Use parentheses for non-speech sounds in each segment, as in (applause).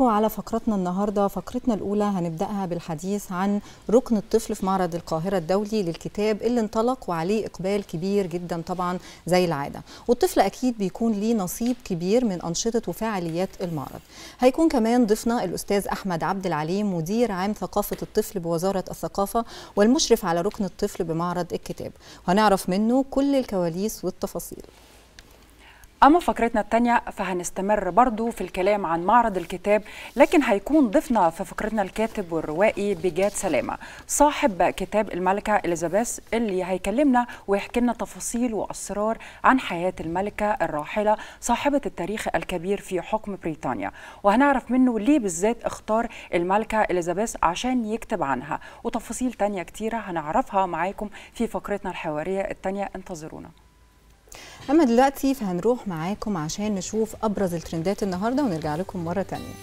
بيكم على فقرتنا النهارده فقرتنا الاولى هنبداها بالحديث عن ركن الطفل في معرض القاهره الدولي للكتاب اللي انطلق وعليه اقبال كبير جدا طبعا زي العاده والطفل اكيد بيكون ليه نصيب كبير من انشطه وفعاليات المعرض هيكون كمان ضيفنا الاستاذ احمد عبد العليم مدير عام ثقافه الطفل بوزاره الثقافه والمشرف على ركن الطفل بمعرض الكتاب هنعرف منه كل الكواليس والتفاصيل أما فقرتنا الثانية فهنستمر برضو في الكلام عن معرض الكتاب لكن هيكون ضيفنا في فقرتنا الكاتب والروائي بجاد سلامة صاحب كتاب الملكة إليزابيث اللي هيكلمنا ويحكي لنا تفاصيل وأسرار عن حياة الملكة الراحلة صاحبة التاريخ الكبير في حكم بريطانيا وهنعرف منه ليه بالذات اختار الملكة إليزابيث عشان يكتب عنها وتفاصيل تانية كتيرة هنعرفها معاكم في فقرتنا الحوارية التانية انتظرونا اما دلوقتي فهنروح معاكم عشان نشوف ابرز الترندات النهارده ونرجع لكم مره تانية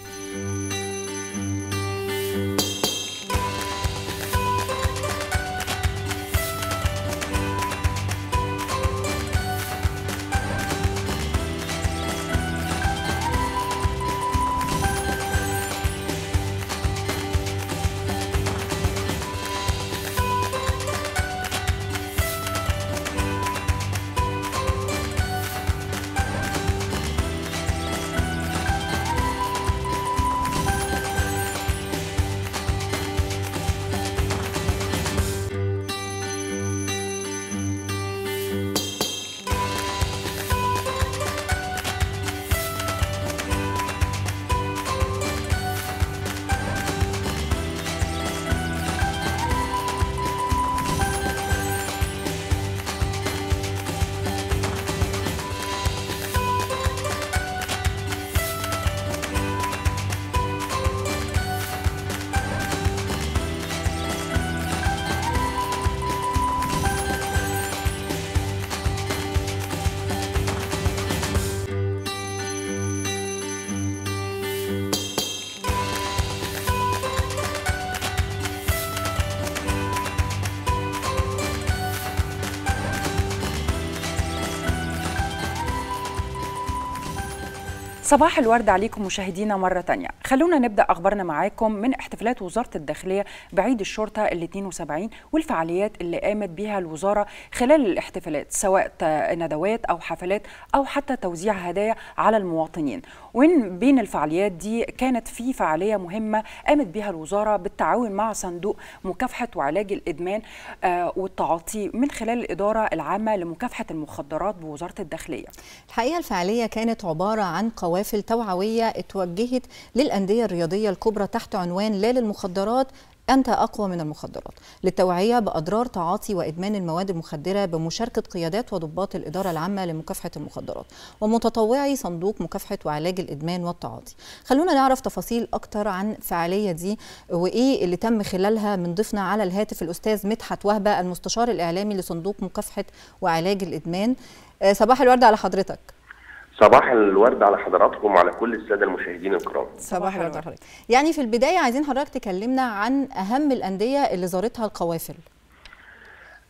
صباح الورد عليكم مشاهدينا مرة تانية خلونا نبدأ أخبارنا معاكم من احتفالات وزاره الداخليه بعيد الشرطه ال 72 والفعاليات اللي قامت بها الوزاره خلال الاحتفالات سواء ندوات او حفلات او حتى توزيع هدايا على المواطنين وان بين الفعاليات دي كانت في فعاليه مهمه قامت بها الوزاره بالتعاون مع صندوق مكافحه وعلاج الادمان آه، والتعاطي من خلال الاداره العامه لمكافحه المخدرات بوزاره الداخليه الحقيقه الفعاليه كانت عباره عن قوافل توعويه اتوجهت للانديه الرياضيه الكبرى تحت عنوان استغلال المخدرات أنت أقوى من المخدرات للتوعية بأضرار تعاطي وإدمان المواد المخدرة بمشاركة قيادات وضباط الإدارة العامة لمكافحة المخدرات ومتطوعي صندوق مكافحة وعلاج الإدمان والتعاطي خلونا نعرف تفاصيل أكتر عن الفعالية دي وإيه اللي تم خلالها من ضيفنا على الهاتف الأستاذ مدحت وهبة المستشار الإعلامي لصندوق مكافحة وعلاج الإدمان آه، صباح الورد على حضرتك صباح الورد على حضراتكم وعلى كل الساده المشاهدين الكرام. صباح الورد على حضرتك. يعني في البدايه عايزين حضرتك تكلمنا عن اهم الانديه اللي زارتها القوافل.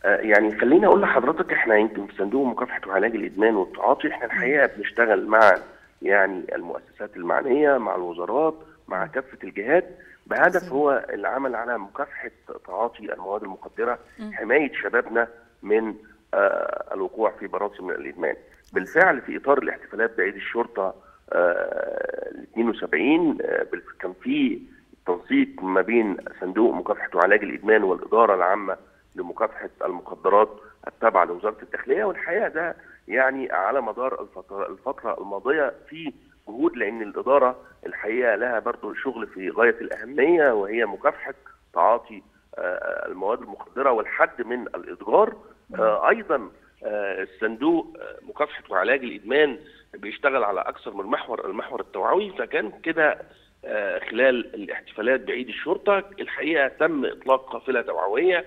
آه، يعني خليني اقول لحضرتك احنا يمكن في صندوق مكافحه وعلاج الادمان والتعاطي احنا الحقيقه بنشتغل مع يعني المؤسسات المعنيه مع الوزارات مع كافه الجهات بهدف هو العمل على مكافحه تعاطي المواد المخدره حمايه شبابنا من آه، الوقوع في براثم الادمان. بالفعل في اطار الاحتفالات بعيد الشرطه آه، آه، ال 72 كان في تنسيق ما بين صندوق مكافحه وعلاج الادمان والاداره العامه لمكافحه المخدرات التابعه لوزاره الداخليه والحقيقه ده يعني على مدار الفتره الفتره الماضيه في جهود لان الاداره الحقيقه لها برضه شغل في غايه الاهميه وهي مكافحه تعاطي آه، المواد المخدره والحد من الاتجار ايضا آه، الصندوق آه، مكافحه وعلاج الادمان بيشتغل على اكثر من محور المحور التوعوي فكان كده آه، خلال الاحتفالات بعيد الشرطه الحقيقه تم اطلاق قافله توعويه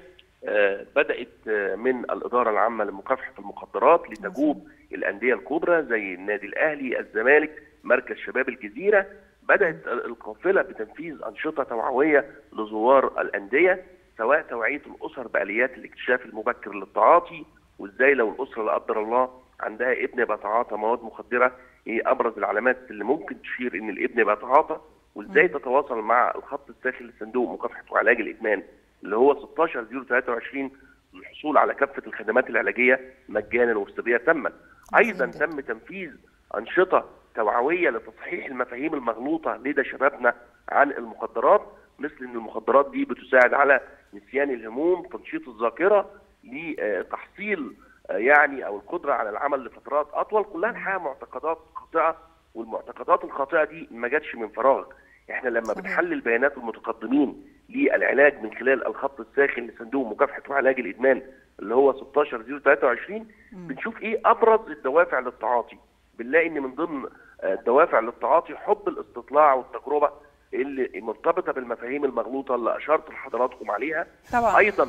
بدات من الاداره العامه لمكافحه المخدرات لتجوب الانديه الكبرى زي النادي الاهلي الزمالك مركز شباب الجزيره بدات القافله بتنفيذ انشطه توعويه لزوار الانديه سواء توعيه الاسر باليات الاكتشاف المبكر للتعاطي وازاي لو الاسره لا قدر الله عندها ابن بيتعاطى مواد مخدره ايه ابرز العلامات اللي ممكن تشير ان الابن بيتعاطى وازاي تتواصل مع الخط الداخلي لصندوق مكافحه وعلاج الادمان اللي هو 16023 للحصول على كافه الخدمات العلاجيه مجانا وبسريه تامه. ايضا تم تنفيذ انشطه توعويه لتصحيح المفاهيم المغلوطه لدى شبابنا عن المخدرات مثل ان المخدرات دي بتساعد على نسيان الهموم، تنشيط الذاكره، لتحصيل آه، يعني او القدره على العمل لفترات اطول كلها الحقيقه معتقدات خاطئه والمعتقدات الخاطئه دي ما جاتش من فراغ احنا لما صحيح. بنحلل بيانات المتقدمين للعلاج من خلال الخط الساخن لصندوق مكافحه وعلاج الادمان اللي هو 16023 بنشوف ايه ابرز الدوافع للتعاطي بنلاقي ان من ضمن آه، الدوافع للتعاطي حب الاستطلاع والتجربه اللي مرتبطه بالمفاهيم المغلوطه اللي اشرت لحضراتكم عليها طبعا. ايضا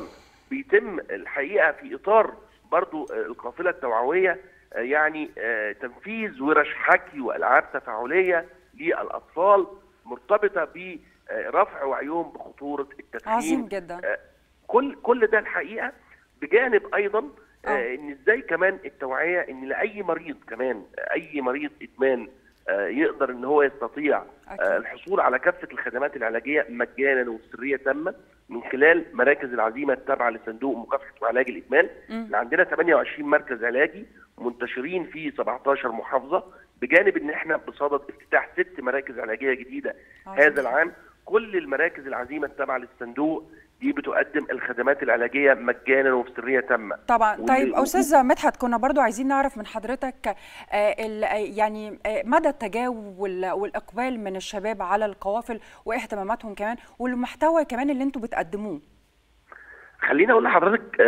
بيتم الحقيقه في اطار برضو آه، القافله التوعويه آه، يعني آه، تنفيذ ورش حكي والعاب تفاعليه للاطفال مرتبطه برفع وعيهم بخطوره التدخين عظيم جدا كل كل ده الحقيقه بجانب ايضا أوه. ان ازاي كمان التوعيه ان لاي مريض كمان اي مريض ادمان آه، يقدر ان هو يستطيع آه، الحصول على كافه الخدمات العلاجيه مجانا وبسريه تامه من خلال مراكز العزيمه التابعه لصندوق مكافحه وعلاج الادمان اللي عندنا 28 مركز علاجي منتشرين في 17 محافظه بجانب ان احنا بصدد افتتاح ست مراكز علاجيه جديده هذا العام كل المراكز العزيمه التابعه للصندوق دي بتقدم الخدمات العلاجيه مجانا وبسريه تامه طبعا طيب استاذ مدحت كنا برضو عايزين نعرف من حضرتك آه، آه، يعني آه، مدى التجاوب والاقبال من الشباب على القوافل واهتماماتهم كمان والمحتوى كمان اللي انتم بتقدموه خليني اقول لحضرتك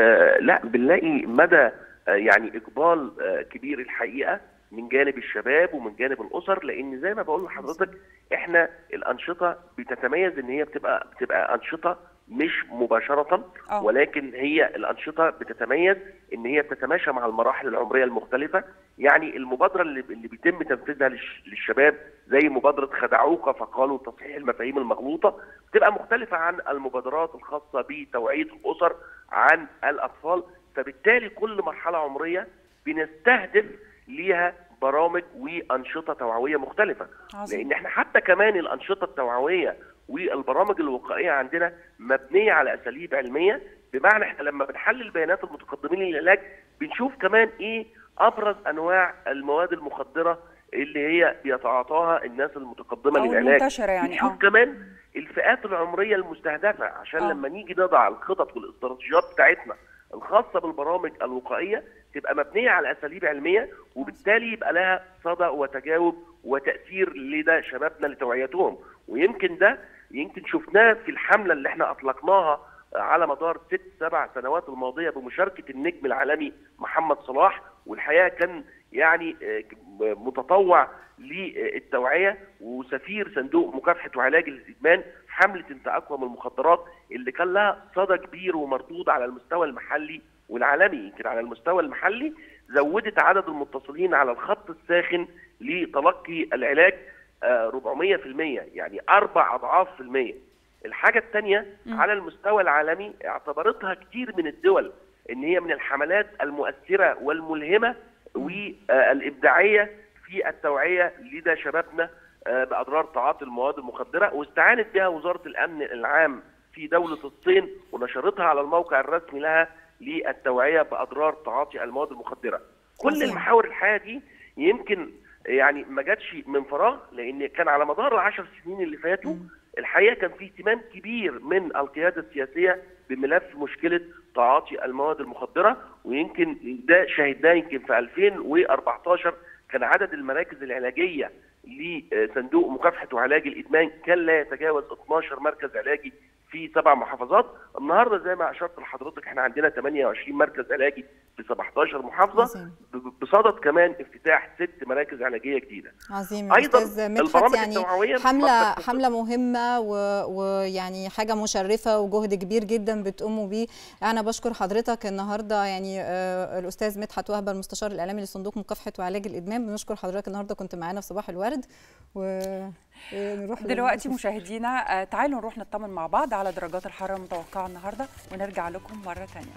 لا بنلاقي مدى يعني اقبال كبير الحقيقه من جانب الشباب ومن جانب الاسر لان زي ما بقول لحضرتك احنا الانشطه بتتميز ان هي بتبقى بتبقى انشطه مش مباشرة آه. ولكن هي الأنشطة بتتميز إن هي بتتماشى مع المراحل العمرية المختلفة يعني المبادرة اللي, اللي بيتم تنفيذها للشباب زي مبادرة خدعوك فقالوا تصحيح المفاهيم المغلوطة بتبقى مختلفة عن المبادرات الخاصة بتوعية الأسر عن الأطفال فبالتالي كل مرحلة عمرية بنستهدف ليها برامج وانشطه توعويه مختلفه عظيم. لان احنا حتى كمان الانشطه التوعويه والبرامج الوقائيه عندنا مبنيه على اساليب علميه بمعنى احنا لما بنحلل بيانات المتقدمين للعلاج بنشوف كمان ايه ابرز انواع المواد المخدره اللي هي بيتعاطاها الناس المتقدمه أو للعلاج يعني بنشوف آه. كمان الفئات العمريه المستهدفه عشان آه. لما نيجي نضع الخطط والاستراتيجيات بتاعتنا الخاصه بالبرامج الوقائيه تبقى مبنيه على اساليب علميه وبالتالي يبقى لها صدى وتجاوب وتاثير لدى شبابنا لتوعيتهم ويمكن ده يمكن شفناه في الحمله اللي احنا اطلقناها على مدار ست سبع سنوات الماضيه بمشاركه النجم العالمي محمد صلاح والحقيقه كان يعني آه، متطوع للتوعيه وسفير صندوق مكافحه وعلاج الادمان حمله انت اقوى من المخدرات اللي كان لها صدى كبير ومردود على المستوى المحلي والعالمي يمكن على المستوى المحلي زودت عدد المتصلين على الخط الساخن لتلقي العلاج 400% آه، يعني اربع اضعاف في المية الحاجه الثانيه على المستوى العالمي اعتبرتها كتير من الدول ان هي من الحملات المؤثره والملهمه والابداعيه في التوعيه لدى شبابنا آه، باضرار تعاطي المواد المخدره واستعانت بها وزاره الامن العام في دوله الصين ونشرتها على الموقع الرسمي لها للتوعيه باضرار تعاطي المواد المخدره. كل المحاور الحياه دي يمكن يعني ما جاتش من فراغ لان كان على مدار العشر سنين اللي فاتوا الحقيقه كان في اهتمام كبير من القياده السياسيه بملف مشكله تعاطي المواد المخدره ويمكن ده شاهدناه يمكن في 2014 كان عدد المراكز العلاجيه لصندوق مكافحه وعلاج الادمان كان لا يتجاوز 12 مركز علاجي في سبع محافظات النهارده زي ما اشرت لحضرتك احنا عندنا 28 مركز علاجي في 17 محافظه عظيم. بصدد كمان افتتاح ست مراكز علاجيه جديده عظيم ايضا البرامج يعني التوعويه حمله حمله مهمه ويعني حاجه مشرفه وجهد كبير جدا بتقوموا بيه انا بشكر حضرتك النهارده يعني آه الاستاذ مدحت وهبه المستشار الاعلامي لصندوق مكافحه وعلاج الادمان بنشكر حضرتك النهارده كنت معانا في صباح الورد و إيه، نروح دلوقتي مشاهدينا آه، تعالوا نروح نطمن مع بعض على درجات الحراره المتوقعه النهارده ونرجع لكم مره ثانيه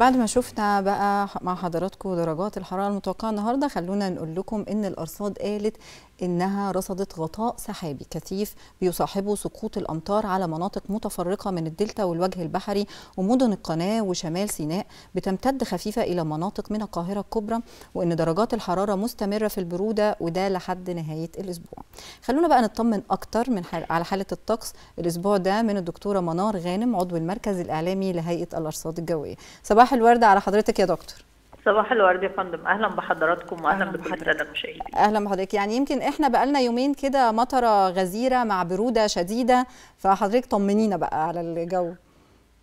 بعد ما شفنا بقى مع حضراتكم درجات الحراره المتوقعه النهارده خلونا نقول لكم ان الارصاد قالت إنها رصدت غطاء سحابي كثيف بيصاحبه سقوط الأمطار على مناطق متفرقة من الدلتا والوجه البحري ومدن القناة وشمال سيناء بتمتد خفيفة إلى مناطق من القاهرة الكبرى وإن درجات الحرارة مستمرة في البرودة وده لحد نهاية الأسبوع خلونا بقى نطمن أكتر من حال على حالة الطقس الأسبوع ده من الدكتورة منار غانم عضو المركز الإعلامي لهيئة الأرصاد الجوية صباح الورد على حضرتك يا دكتور صباح الورد يا فندم اهلا بحضراتكم واهلا بكل الساده المشاهدين اهلا بحضرتك يعني يمكن احنا بقالنا يومين كده مطره غزيره مع بروده شديده فحضرتك طمنينا بقى على الجو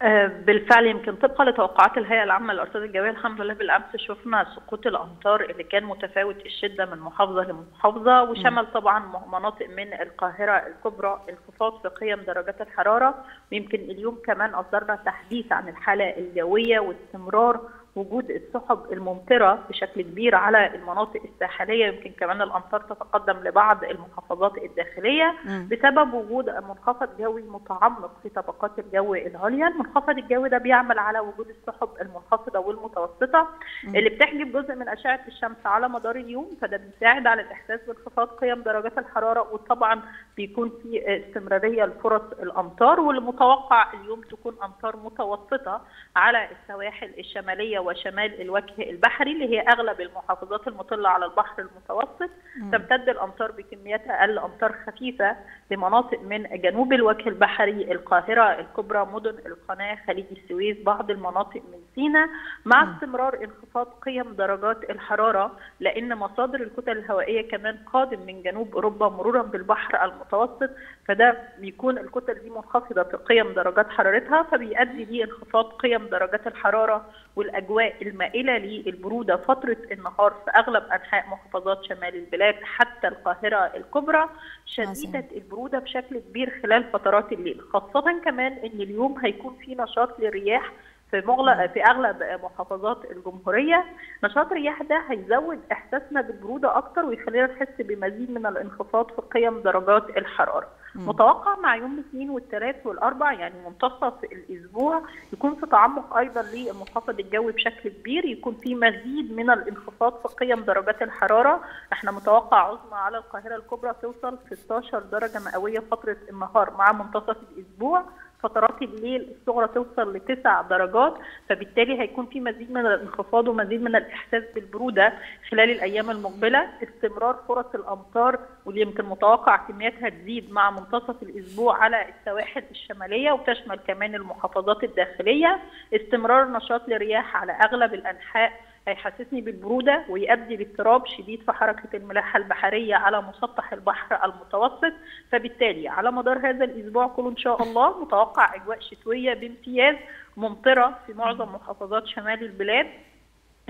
آه، بالفعل يمكن طبقا لتوقعات الهيئه العامه للارصاد الجويه الحمد لله بالامس شفنا سقوط الامطار اللي كان متفاوت الشده من محافظه لمحافظه وشمل طبعا مناطق من القاهره الكبرى انخفاض في قيم درجات الحراره ويمكن اليوم كمان اصدرنا تحديث عن الحاله الجويه واستمرار وجود السحب الممطرة بشكل كبير على المناطق الساحلية يمكن كمان الأمطار تتقدم لبعض المحافظات الداخلية م. بسبب وجود منخفض جوي متعمق في طبقات الجو العليا المنخفض الجوي ده بيعمل على وجود السحب المنخفضة والمتوسطة م. اللي بتحجب جزء من أشعة الشمس على مدار اليوم فده بيساعد على الإحساس بانخفاض قيم درجات الحرارة وطبعا بيكون في استمرارية لفرص الأمطار والمتوقع اليوم تكون أمطار متوسطة على السواحل الشمالية وشمال الوجه البحري اللي هي اغلب المحافظات المطله على البحر المتوسط تمتد الامطار بكميات اقل امطار خفيفه لمناطق من جنوب الوجه البحري القاهرة الكبرى مدن القناة خليج السويس بعض المناطق من سيناء مع استمرار انخفاض قيم درجات الحرارة لأن مصادر الكتل الهوائية كمان قادم من جنوب أوروبا مرورا بالبحر المتوسط فده بيكون الكتل دي منخفضة في قيم درجات حرارتها فبيؤدي لانخفاض قيم درجات الحرارة والأجواء المائلة للبرودة فترة النهار في أغلب أنحاء محافظات شمال البلاد حتى القاهرة الكبرى شديدة البرودة بشكل كبير خلال فترات الليل خاصة كمان أن اليوم هيكون في نشاط للرياح في مغلق في اغلب محافظات الجمهوريه نشاط الرياح ده هيزود احساسنا بالبروده اكتر ويخلينا نحس بمزيد من الانخفاض في قيم درجات الحراره متوقع مع يوم الاثنين والثلاث والاربع يعني منتصف الاسبوع يكون في تعمق ايضا للمنخفض الجوي بشكل كبير يكون في مزيد من الانخفاض في قيم درجات الحراره احنا متوقع عظمى على القاهره الكبرى توصل 16 درجه مئويه فتره النهار مع منتصف الاسبوع فترات الليل الصغرى توصل لتسع درجات فبالتالي هيكون في مزيد من الانخفاض ومزيد من الاحساس بالبروده خلال الايام المقبله استمرار فرص الامطار واللي يمكن متوقع كمياتها تزيد مع منتصف الاسبوع على السواحل الشماليه وتشمل كمان المحافظات الداخليه استمرار نشاط لرياح على اغلب الانحاء هيحسسني بالبرودة ويؤدي لاضطراب شديد في حركة الملاحة البحرية على مسطح البحر المتوسط فبالتالي على مدار هذا الأسبوع كله إن شاء الله متوقع أجواء شتوية بامتياز ممطرة في معظم محافظات شمال البلاد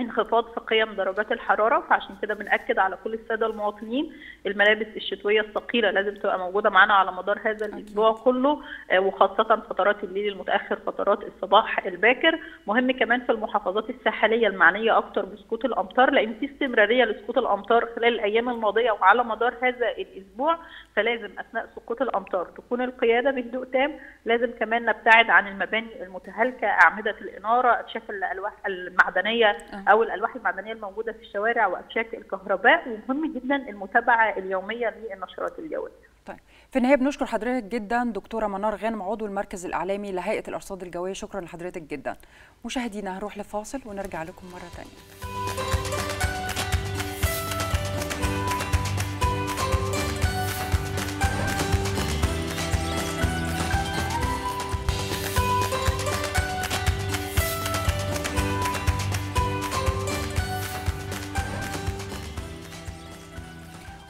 انخفاض في قيم درجات الحراره فعشان كده بناكد على كل الساده المواطنين الملابس الشتويه الثقيله لازم تبقى موجوده معانا على مدار هذا الاسبوع كله آه، وخاصه فترات الليل المتاخر فترات الصباح الباكر مهم كمان في المحافظات الساحليه المعنيه اكتر بسقوط الامطار لان في استمراريه لسقوط الامطار خلال الايام الماضيه وعلى مدار هذا الاسبوع فلازم اثناء سقوط الامطار تكون القياده بهدوء تام لازم كمان نبتعد عن المباني المتهالكه اعمده الاناره الشاف الالواح المعدنيه او الالواح المعدنيه الموجوده في الشوارع وافشاك الكهرباء ومهم جدا المتابعه اليوميه للنشرات الجويه. طيب في النهايه بنشكر حضرتك جدا دكتوره منار غانم عضو المركز الاعلامي لهيئه الارصاد الجويه شكرا لحضرتك جدا. مشاهدينا هنروح لفاصل ونرجع لكم مره ثانيه.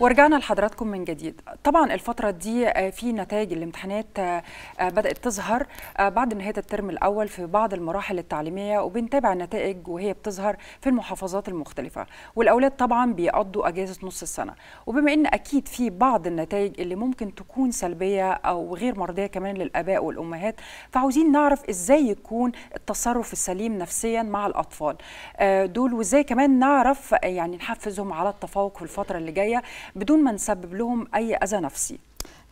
ورجعنا لحضراتكم من جديد طبعا الفترة دي آه، في نتائج الامتحانات آه، آه، بدأت تظهر بعد نهاية الترم الأول في بعض المراحل التعليمية وبنتابع النتائج وهي بتظهر في المحافظات المختلفة والأولاد طبعا بيقضوا أجازة نص السنة وبما أن أكيد في بعض النتائج اللي ممكن تكون سلبية أو غير مرضية كمان للآباء والأمهات فعاوزين نعرف إزاي يكون التصرف السليم نفسيا مع الأطفال دول وإزاي كمان نعرف يعني نحفزهم على التفوق في الفترة اللي جاية بدون ما نسبب لهم أي أذى نفسي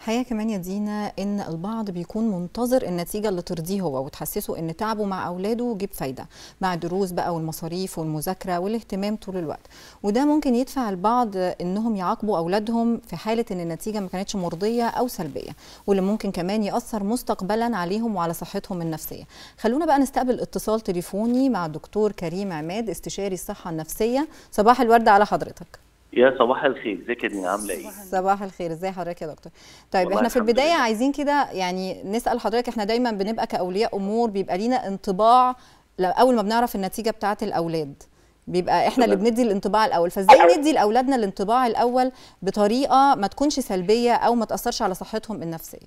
الحقيقه كمان يا دينا ان البعض بيكون منتظر النتيجه اللي ترضيه هو وتحسسه ان تعبه مع اولاده جيب فايده مع الدروس بقى والمصاريف والمذاكره والاهتمام طول الوقت وده ممكن يدفع البعض انهم يعاقبوا اولادهم في حاله ان النتيجه ما كانتش مرضيه او سلبيه واللي ممكن كمان ياثر مستقبلا عليهم وعلى صحتهم النفسيه خلونا بقى نستقبل اتصال تليفوني مع الدكتور كريم عماد استشاري الصحه النفسيه صباح الورد على حضرتك يا صباح الخير ازيك يا دنيا عامله ايه صباح الخير ازي حضرتك يا دكتور طيب احنا في البدايه لله. عايزين كده يعني نسال حضرتك احنا دايما بنبقى كاولياء امور بيبقى لينا انطباع اول ما بنعرف النتيجه بتاعه الاولاد بيبقى احنا اللي بندي الانطباع الاول فازاي ندي لاولادنا الانطباع الاول بطريقه ما تكونش سلبيه او ما تاثرش على صحتهم النفسيه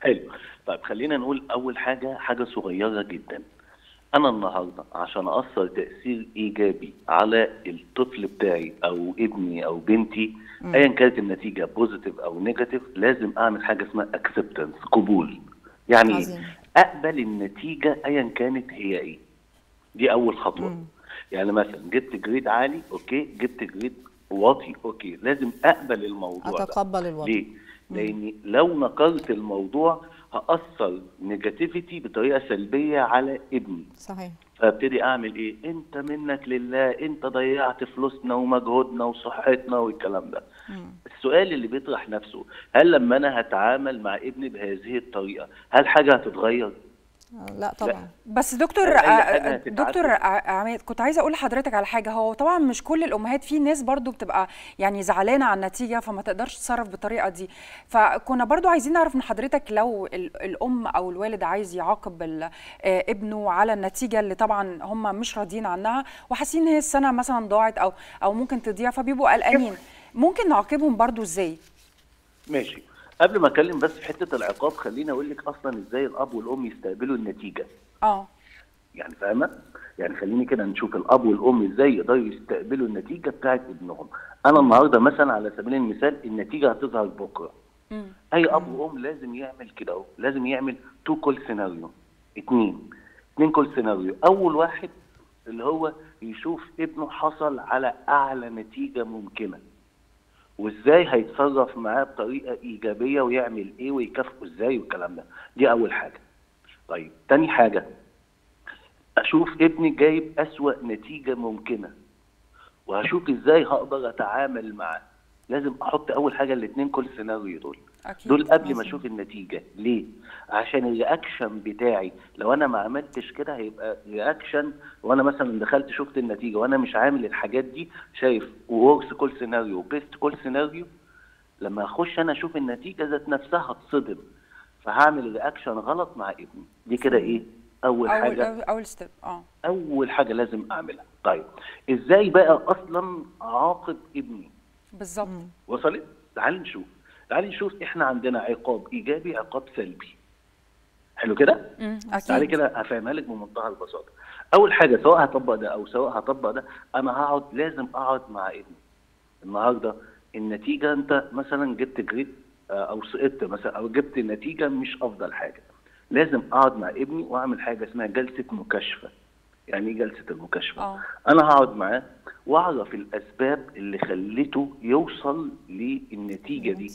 حلو طيب خلينا نقول اول حاجه حاجه صغيره جدا انا النهارده عشان اثر تاثير ايجابي على الطفل بتاعي او ابني او بنتي ايا كانت النتيجه بوزيتيف او نيجاتيف لازم اعمل حاجه اسمها اكسبتنس قبول يعني عزيز. اقبل النتيجه ايا كانت هي ايه دي اول خطوه مم. يعني مثلا جبت جريد عالي اوكي جبت جريد واطي اوكي لازم اقبل الموضوع اتقبل الوضع ليه؟ لاني لو نقلت الموضوع هاثر نيجاتيفيتي بطريقه سلبيه على ابني صحيح فابتدي اعمل ايه انت منك لله انت ضيعت فلوسنا ومجهودنا وصحتنا والكلام ده مم. السؤال اللي بيطرح نفسه هل لما انا هتعامل مع ابني بهذه الطريقه هل حاجه هتتغير لا طبعا لا. بس دكتور آه، دكتور عماد كنت عايزه اقول لحضرتك على حاجه هو طبعا مش كل الامهات في ناس برضو بتبقى يعني زعلانه على النتيجه فما تقدرش تتصرف بالطريقه دي فكنا برضو عايزين نعرف من حضرتك لو الام او الوالد عايز يعاقب آه، ابنه على النتيجه اللي طبعا هم مش راضيين عنها وحاسين ان هي السنه مثلا ضاعت او او ممكن تضيع فبيبقوا قلقانين ممكن نعاقبهم برضو ازاي ماشي قبل ما اتكلم بس في حته العقاب خليني اقول لك اصلا ازاي الاب والام يستقبلوا النتيجه اه يعني فاهمه يعني خليني كده نشوف الاب والام ازاي يقدروا يستقبلوا النتيجه بتاعت ابنهم انا النهارده مثلا على سبيل المثال النتيجه هتظهر بكره اي اب وام لازم يعمل كده اهو لازم يعمل تو كول سيناريو اتنين اتنين كول سيناريو اول واحد اللي هو يشوف ابنه حصل على اعلى نتيجه ممكنه وازاي هيتصرف معاه بطريقه ايجابيه ويعمل ايه ويكافئه ازاي والكلام ده دي اول حاجه طيب تاني حاجه اشوف ابني جايب اسوا نتيجه ممكنه وهشوف ازاي هقدر اتعامل معاه لازم احط اول حاجه الاثنين كل سيناريو دول أكيد. دول قبل ما اشوف النتيجه ليه عشان الرياكشن بتاعي لو انا ما عملتش كده هيبقى رياكشن وانا مثلا دخلت شفت النتيجه وانا مش عامل الحاجات دي شايف وورث كل سيناريو وبيست كل سيناريو لما اخش انا اشوف النتيجه ذات نفسها هتصدم فهعمل رياكشن غلط مع ابني دي كده ايه اول, حاجه اول, أول ستيب اه اول حاجه لازم اعملها طيب ازاي بقى اصلا اعاقب ابني بالظبط وصلت تعالي نشوف تعالي نشوف احنا عندنا عقاب ايجابي عقاب سلبي حلو كده؟ اكيد تعالي كده هفهمها لك بمنتهى البساطه. اول حاجه سواء هطبق ده او سواء هطبق ده انا هقعد لازم اقعد مع ابني. النهارده النتيجه انت مثلا جبت جريد آه، او سقطت مثلا او جبت نتيجه مش افضل حاجه. لازم اقعد مع ابني واعمل حاجه اسمها جلسه مكاشفه. يعني ايه جلسه المكاشفه؟ أوه. انا هقعد معاه واعرف الاسباب اللي خلته يوصل للنتيجه دي.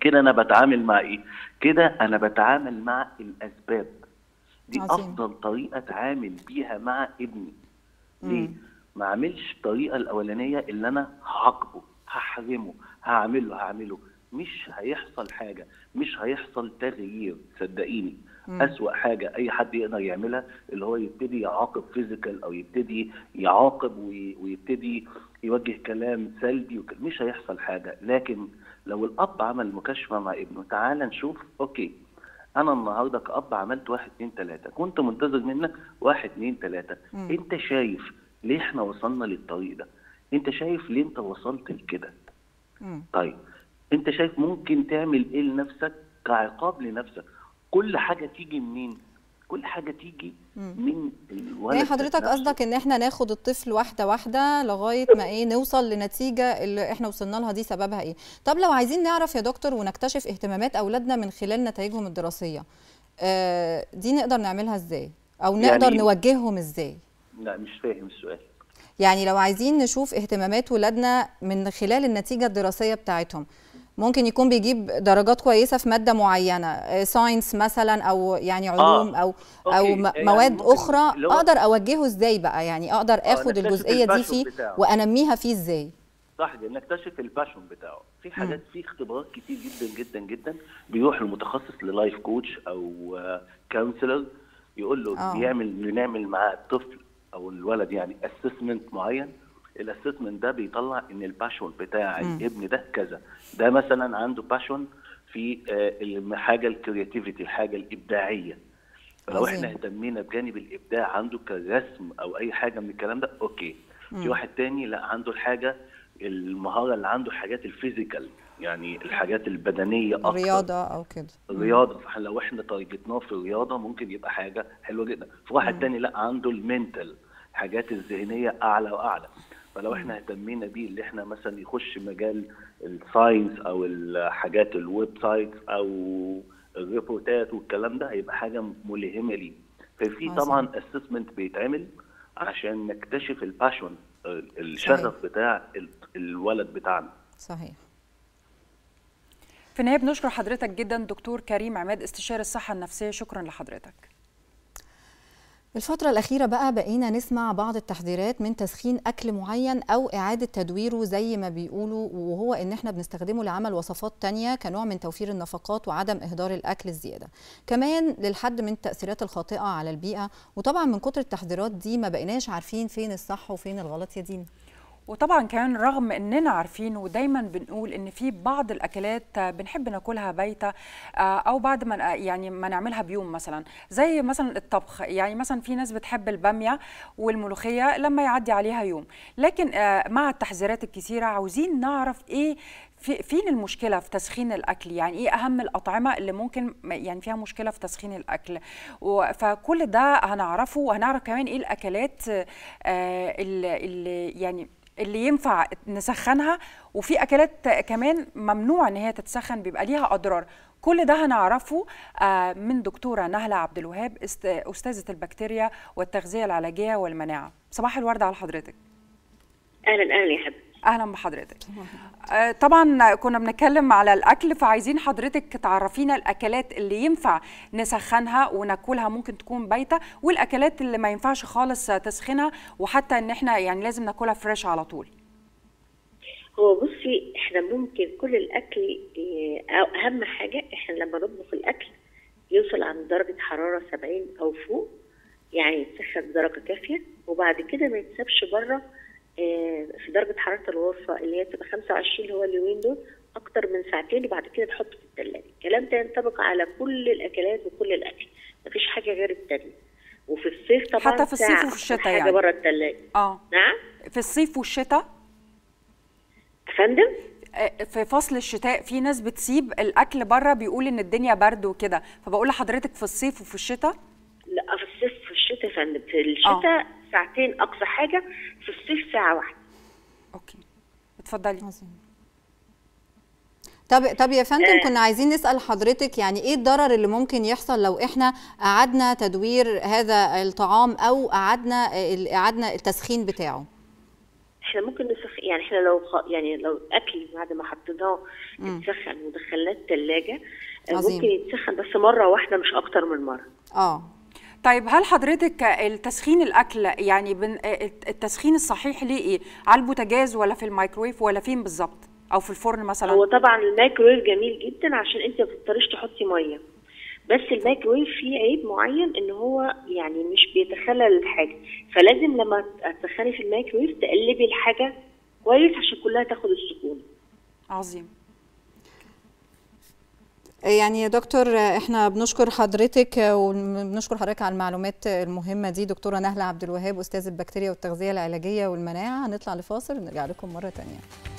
كده انا بتعامل مع ايه كده انا بتعامل مع الاسباب دي عزيم. افضل طريقه اتعامل بيها مع ابني ليه ما اعملش الطريقه الاولانيه اللي انا هعاقبه هحرمه هعمله هعمله مش هيحصل حاجه مش هيحصل تغيير صدقيني مم. أسوأ حاجة أي حد يقدر يعملها اللي هو يبتدي يعاقب فيزيكال أو يبتدي يعاقب ويبتدي يوجه كلام سلبي مش هيحصل حاجة لكن لو الاب عمل مكاشفه مع ابنه تعال نشوف اوكي انا النهارده كاب عملت واحد اثنين ثلاثه كنت منتظر منك واحد اثنين ثلاثه انت شايف ليه احنا وصلنا للطريق ده انت شايف ليه انت وصلت لكده طيب انت شايف ممكن تعمل ايه لنفسك كعقاب لنفسك كل حاجه تيجي منين كل حاجه تيجي من الولد يعني حضرتك قصدك ان احنا ناخد الطفل واحده واحده لغايه ما ايه نوصل لنتيجه اللي احنا وصلنا لها دي سببها ايه طب لو عايزين نعرف يا دكتور ونكتشف اهتمامات اولادنا من خلال نتائجهم الدراسيه آه، دي نقدر نعملها ازاي او يعني نقدر يعني نوجههم ازاي لا مش فاهم السؤال يعني لو عايزين نشوف اهتمامات ولادنا من خلال النتيجه الدراسيه بتاعتهم ممكن يكون بيجيب درجات كويسه في ماده معينه ساينس آه، مثلا او يعني آه. علوم آه. او او يعني مواد اخرى اقدر اوجهه ازاي بقى يعني اقدر آه، اخد آه الجزئيه دي فيه وانميها فيه ازاي صح نكتشف الباشون بتاعه في حاجات في اختبارات كتير جدا جدا جدا بيروح المتخصص للايف كوتش او كونسلر يقول له آه. بيعمل بنعمل مع الطفل او الولد يعني اسسمنت معين الاسسمنت ده بيطلع ان الباشون بتاع الابن ده كذا ده مثلا عنده باشون في آه، الحاجه الكرياتيفيتي الحاجه الابداعيه لو احنا اهتمينا بجانب الابداع عنده كرسم او اي حاجه من الكلام ده اوكي في واحد تاني لا عنده الحاجه المهاره اللي عنده حاجات الفيزيكال يعني الحاجات البدنيه اكتر رياضه او كده رياضه فاحنا لو احنا تارجتناه في الرياضه ممكن يبقى حاجه حلوه جدا في واحد مم. تاني لا عنده المنتال حاجات الذهنيه اعلى واعلى فلو احنا اهتمينا بيه اللي احنا مثلا يخش مجال الساينس او الحاجات الويب سايت او الريبورتات والكلام ده هيبقى حاجه ملهمه ليه ففي آه، طبعا اسسمنت بيتعمل عشان نكتشف الباشون الشغف بتاع الولد بتاعنا صحيح في النهايه بنشكر حضرتك جدا دكتور كريم عماد استشاري الصحه النفسيه شكرا لحضرتك الفترة الأخيرة بقى بقينا نسمع بعض التحذيرات من تسخين أكل معين أو إعادة تدويره زي ما بيقولوا وهو إن إحنا بنستخدمه لعمل وصفات تانية كنوع من توفير النفقات وعدم إهدار الأكل الزيادة كمان للحد من التأثيرات الخاطئة على البيئة وطبعا من كتر التحذيرات دي ما بقيناش عارفين فين الصح وفين الغلط يا دينا وطبعا كمان رغم اننا عارفين ودايما بنقول ان في بعض الاكلات بنحب ناكلها بيتا آه، او بعد ما آه، يعني ما نعملها بيوم مثلا زي مثلا الطبخ يعني مثلا في ناس بتحب الباميه والملوخيه لما يعدي عليها يوم لكن آه، مع التحذيرات الكثيره عاوزين نعرف ايه في فين المشكلة في تسخين الأكل؟ يعني إيه أهم الأطعمة اللي ممكن يعني فيها مشكلة في تسخين الأكل؟ فكل ده هنعرفه وهنعرف كمان إيه الأكلات اللي يعني اللي ينفع نسخنها وفي اكلات كمان ممنوع ان هي تتسخن بيبقى ليها اضرار كل ده هنعرفه آه، من دكتوره نهله عبد الوهاب استاذه البكتيريا والتغذيه العلاجيه والمناعه صباح الورد على حضرتك اهلا اهلا يا حبيبتي اهلا بحضرتك آه، طبعا كنا بنتكلم على الاكل فعايزين حضرتك تعرفينا الاكلات اللي ينفع نسخنها وناكلها ممكن تكون بايته والاكلات اللي ما ينفعش خالص تسخنها وحتى ان احنا يعني لازم ناكلها فريش على طول هو بصي احنا ممكن كل الاكل آه، اهم حاجه احنا لما نطبخ الاكل يوصل عند درجه حراره 70 او فوق يعني يتسخن بدرجه كافيه وبعد كده ما يتسابش بره آه، في درجه حراره الغرفه اللي هي تبقى 25 اللي هو اليومين دول اكتر من ساعتين وبعد كده تحط في التلاجة، الكلام ده ينطبق على كل الاكلات وكل الاكل مفيش حاجه غير التانية وفي الصيف طبعا حتى في الصيف وفي الشتاء يعني حاجه بره التلاجة. اه نعم في الصيف والشتاء فندم آه، في فصل الشتاء في ناس بتسيب الاكل بره بيقول ان الدنيا برد وكده فبقول لحضرتك في الصيف وفي الشتاء لا في الصيف وفي الشتاء يا فندم في آه. الشتاء ساعتين اقصى حاجه في الصيف ساعه واحده اوكي اتفضلي طب طب يا فندم آه. كنا عايزين نسال حضرتك يعني ايه الضرر اللي ممكن يحصل لو احنا قعدنا تدوير هذا الطعام او قعدنا قعدنا التسخين بتاعه احنا ممكن نسخ يعني احنا لو يعني لو اكل بعد ما حطيناه اتسخن ودخلناه الثلاجه آه، ممكن يتسخن بس مره واحده مش اكتر من مره اه طيب هل حضرتك التسخين الاكل يعني بن... آه، التسخين الصحيح ليه ايه على البوتاجاز ولا في الميكرويف ولا فين بالظبط او في الفرن مثلا هو طبعا الميكرويف جميل جدا عشان انت ما تضطريش تحطي ميه بس الميكرويف فيه عيب معين ان هو يعني مش بيتخلل الحاجه فلازم لما تسخني في الميكرويف تقلبي الحاجه كويس عشان كلها تاخد السكون عظيم يعني يا دكتور احنا بنشكر حضرتك وبنشكر حضرتك على المعلومات المهمه دي دكتوره نهله عبد الوهاب استاذ البكتيريا والتغذيه العلاجيه والمناعه هنطلع لفاصل ونرجع لكم مره ثانيه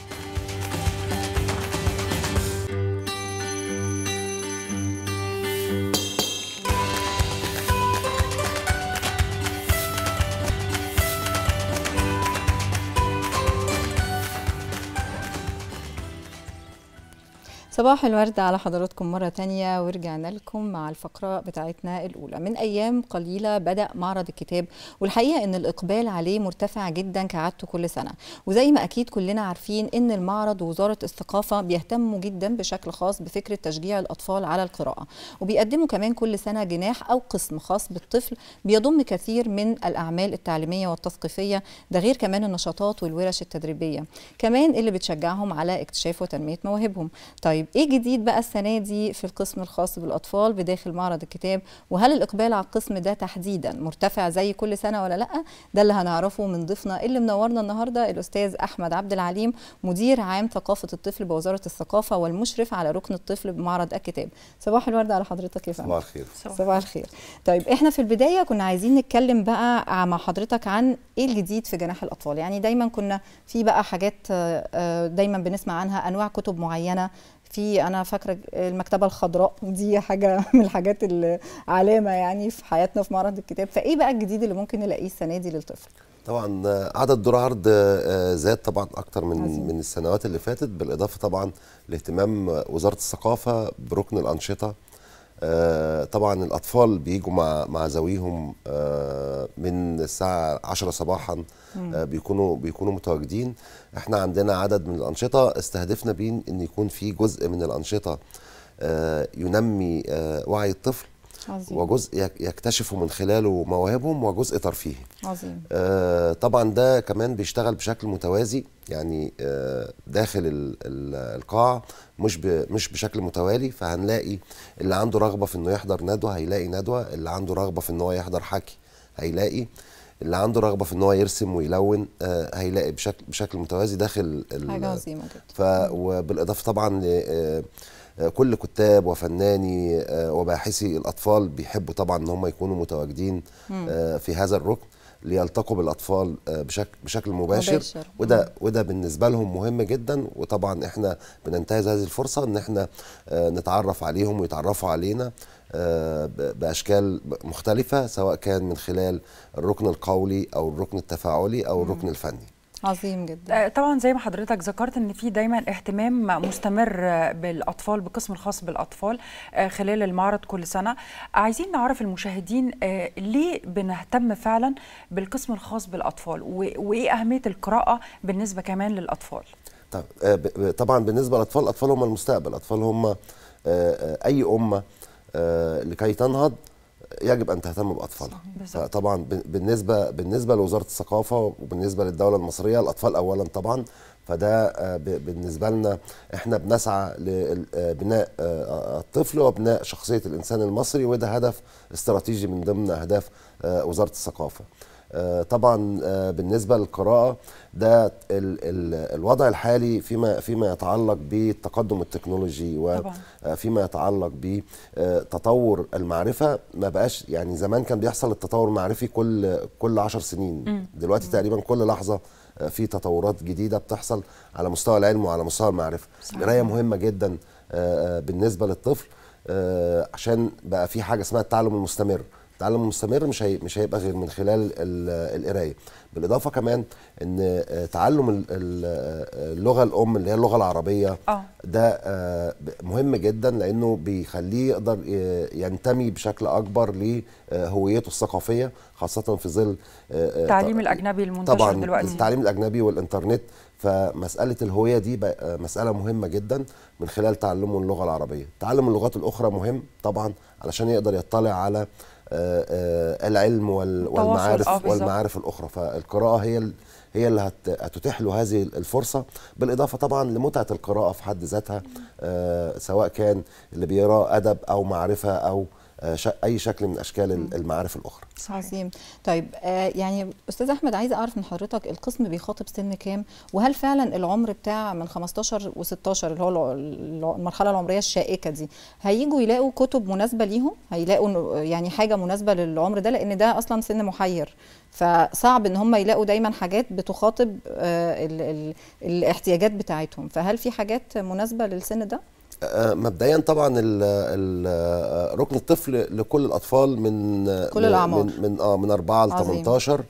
صباح الورد على حضراتكم مرة تانية ورجعنا لكم مع الفقرة بتاعتنا الأولى من أيام قليلة بدأ معرض الكتاب والحقيقة أن الإقبال عليه مرتفع جدا كعادته كل سنة وزي ما أكيد كلنا عارفين أن المعرض ووزارة الثقافة بيهتموا جدا بشكل خاص بفكرة تشجيع الأطفال على القراءة وبيقدموا كمان كل سنة جناح أو قسم خاص بالطفل بيضم كثير من الأعمال التعليمية والتثقيفية ده غير كمان النشاطات والورش التدريبية كمان اللي بتشجعهم على اكتشاف وتنمية مواهبهم طيب ايه جديد بقى السنه دي في القسم الخاص بالاطفال بداخل معرض الكتاب وهل الاقبال على القسم ده تحديدا مرتفع زي كل سنه ولا لا ده اللي هنعرفه من ضيفنا اللي منورنا النهارده الاستاذ احمد عبد العليم مدير عام ثقافه الطفل بوزاره الثقافه والمشرف على ركن الطفل بمعرض الكتاب صباح الورد على حضرتك يا فندم صباح الخير صباح الخير طيب احنا في البدايه كنا عايزين نتكلم بقى مع حضرتك عن ايه الجديد في جناح الاطفال يعني دايما كنا في بقى حاجات آه، آه، دايما بنسمع عنها انواع كتب معينه في انا فاكره المكتبه الخضراء دي حاجه (laughs) من الحاجات العلامه يعني في حياتنا في معرض الكتاب فايه بقى الجديد اللي ممكن نلاقيه السنه دي للطفل طبعا عدد دور عرض آه، زاد طبعا اكتر من عزيز. من السنوات اللي فاتت بالاضافه طبعا لاهتمام وزاره الثقافه بركن الانشطه آه، طبعا الاطفال بيجوا مع مع ذويهم آه، من الساعه 10 صباحا آه، بيكونوا بيكونوا متواجدين احنا عندنا عدد من الانشطه استهدفنا بين ان يكون في جزء من الانشطه ينمي وعي الطفل عظيم. وجزء يكتشفوا من خلاله مواهبهم وجزء ترفيهي عظيم آه طبعا ده كمان بيشتغل بشكل متوازي يعني آه داخل ال ال القاع مش مش بشكل متوالي فهنلاقي اللي عنده رغبة في انه يحضر ندوة هيلاقي ندوة اللي عنده رغبة في ان هو يحضر حكي هيلاقي اللي عنده رغبه في ان هو يرسم ويلون آه هيلاقي بشكل بشكل متوازي داخل حاجه عظيمه جدا وبالاضافه طبعا آه، كل كتاب وفناني آه، وباحثي الاطفال بيحبوا طبعا ان هم يكونوا متواجدين آه، في هذا الركن ليلتقوا بالاطفال آه، بشكل بشكل مباشر, مباشر. وده وده بالنسبه لهم مهم جدا وطبعا احنا بننتهز هذه الفرصه ان احنا نتعرف عليهم ويتعرفوا علينا باشكال مختلفه سواء كان من خلال الركن القولي او الركن التفاعلي او الركن الفني عظيم جدا آه، طبعا زي ما حضرتك ذكرت ان في دايما اهتمام مستمر بالاطفال بالقسم الخاص بالاطفال آه، خلال المعرض كل سنه عايزين نعرف المشاهدين آه، ليه بنهتم فعلا بالقسم الخاص بالاطفال وايه اهميه القراءه بالنسبه كمان للاطفال طب طبعا بالنسبه للاطفال الاطفال هم المستقبل الاطفال هم اي امه لكي تنهض يجب ان تهتم باطفالها طبعا بالنسبه بالنسبه لوزاره الثقافه وبالنسبه للدوله المصريه الاطفال اولا طبعا فده آه، بالنسبه لنا احنا بنسعى لبناء آه، آه، الطفل وبناء شخصيه الانسان المصري وده هدف استراتيجي من ضمن اهداف وزاره الثقافه آه، طبعا آه، بالنسبه للقراءه ده ال ال الوضع الحالي فيما فيما يتعلق بالتقدم التكنولوجي وفيما آه، يتعلق بتطور المعرفه ما بقاش يعني زمان كان بيحصل التطور المعرفي كل كل 10 سنين دلوقتي تقريبا كل لحظه في تطورات جديده بتحصل على مستوى العلم وعلى مستوى المعرفه القرايه مهمه جدا بالنسبه للطفل عشان بقى في حاجه اسمها التعلم المستمر التعلم المستمر مش هي... مش هيبقى غير من خلال القرايه بالاضافه كمان ان آه، تعلم آه، اللغه الام اللي هي اللغه العربيه أوه. ده آه، مهم جدا لانه بيخليه يقدر ينتمي بشكل اكبر لهويته الثقافيه خاصه في ظل التعليم الاجنبي المنتشر طبعا دلوقتي التعليم الاجنبي والانترنت فمساله الهويه دي مساله مهمه جدا من خلال تعلمه اللغه العربيه تعلم اللغات الاخرى مهم طبعا علشان يقدر يطلع على آه، آه، العلم والمعارف آه، والمعارف الاخرى فالقراءه هي هي اللي هتتيح له هذه الفرصه بالاضافه طبعا لمتعه القراءه في حد ذاتها سواء كان اللي بيقرا ادب او معرفه او آه، اي شكل من اشكال المعارف الاخرى عظيم طيب آه، يعني استاذ احمد عايز اعرف من حضرتك القسم بيخاطب سن كام وهل فعلا العمر بتاع من 15 و16 اللي هو المرحله العمريه الشائكه دي هيجوا يلاقوا كتب مناسبه ليهم هيلاقوا آه، يعني حاجه مناسبه للعمر ده لان ده اصلا سن محير فصعب ان هم يلاقوا دايما حاجات بتخاطب الاحتياجات بتاعتهم فهل في حاجات مناسبه للسن ده آه، مبدئيا طبعا آه، ركن الطفل لكل الاطفال من كل الاعمار من من اه من 4 ل 18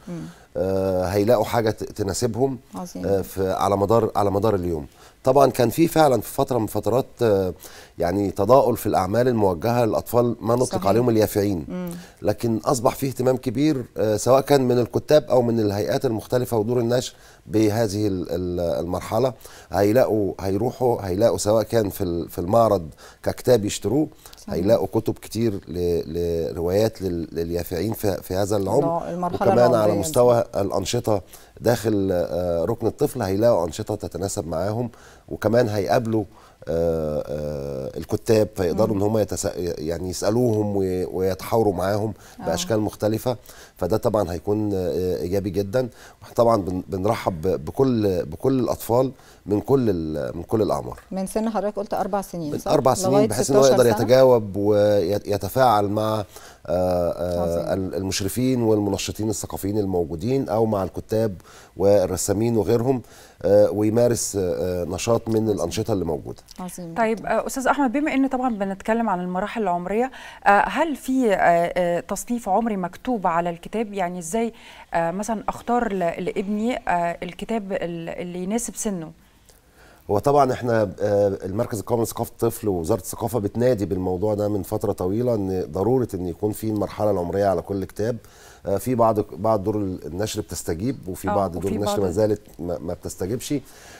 آه هيلاقوا حاجه تناسبهم عظيم. آه على مدار على مدار اليوم طبعا كان في فعلا في فتره من فترات آه يعني تضاؤل في الأعمال الموجهة للأطفال ما نطلق صحيح. عليهم اليافعين مم. لكن أصبح فيه اهتمام كبير آه، سواء كان من الكتاب أو من الهيئات المختلفة ودور النشر بهذه المرحلة هيلاقوا هيروحوا هيلاقوا سواء كان في في المعرض ككتاب يشتروه هيلاقوا كتب كتير لروايات لليافعين في هذا العمر وكمان على مستوى الأنشطة داخل آه، ركن الطفل هيلاقوا أنشطة تتناسب معاهم وكمان هيقابلوا آه، آه، الكتاب فيقدروا ان هم يتس... يعني يسالوهم ويتحاوروا معاهم آه. باشكال مختلفه فده طبعا هيكون ايجابي جدا طبعا بنرحب بكل بكل الاطفال من كل من كل الاعمار من سن حضرتك قلت اربع سنين صح؟ اربع سنين بحيث ان هو يقدر يتجاوب ويتفاعل مع آه، آه، المشرفين والمنشطين الثقافيين الموجودين او مع الكتاب والرسامين وغيرهم آه، ويمارس نشاط من الانشطه اللي موجوده. عظيم. طيب استاذ احمد بما ان طبعا بنتكلم عن المراحل العمريه هل في تصنيف عمري مكتوب على الكتاب يعني ازاي مثلا اختار لابني الكتاب اللي يناسب سنه؟ هو طبعا احنا آه، المركز القومي لثقافه الطفل ووزاره الثقافه بتنادي بالموضوع ده من فتره طويله ان ضروره ان يكون في المرحله العمريه على كل كتاب آه، في بعض بعض دور النشر بتستجيب وفي آه، بعض دور النشر ما زالت ما بتستجيبش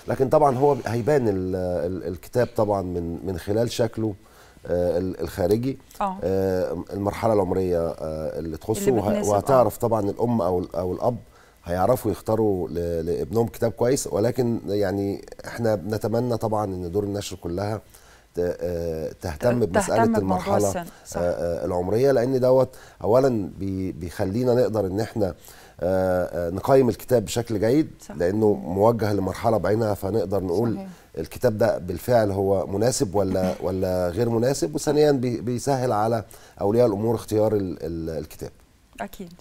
لكن طبعا هو هيبان الكتاب طبعا من من خلال شكله الخارجي أوه. المرحله العمريه اللي تخصه وهتعرف طبعا الام او او الاب هيعرفوا يختاروا لابنهم كتاب كويس ولكن يعني احنا بنتمنى طبعا ان دور النشر كلها آه، تهتم بمساله تهتم المرحله آه، آه، العمريه لان دوت اولا بيخلينا نقدر ان احنا نقيم الكتاب بشكل جيد لانه موجه لمرحله بعينها فنقدر نقول صحيح. الكتاب ده بالفعل هو مناسب ولا (coughs) ولا غير مناسب وثانيا بيسهل على اولياء الامور اختيار الكتاب اكيد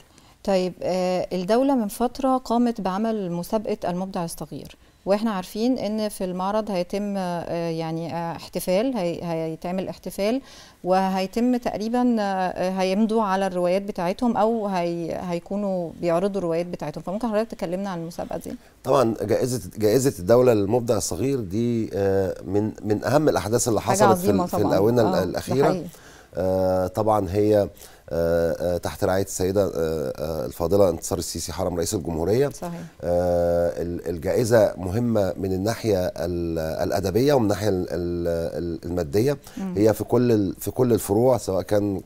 طيب آه، الدولة من فترة قامت بعمل مسابقة المبدع الصغير واحنا عارفين ان في المعرض هيتم آه، يعني آه، احتفال هيتعمل احتفال وهيتم تقريبا هيمضوا على الروايات بتاعتهم او هي هيكونوا بيعرضوا الروايات بتاعتهم فممكن حضرتك تكلمنا عن المسابقه دي طبعا جائزه جائزه الدوله للمبدع الصغير دي من من اهم الاحداث اللي حصلت في, في الاونه آه الاخيره آه طبعا هي آه، آه، تحت رعايه السيده آه، الفاضله انتصار السيسي حرم رئيس الجمهوريه صحيح. الجائزه مهمه من الناحيه الادبيه ومن الناحيه الماديه هي في كل في كل الفروع سواء كان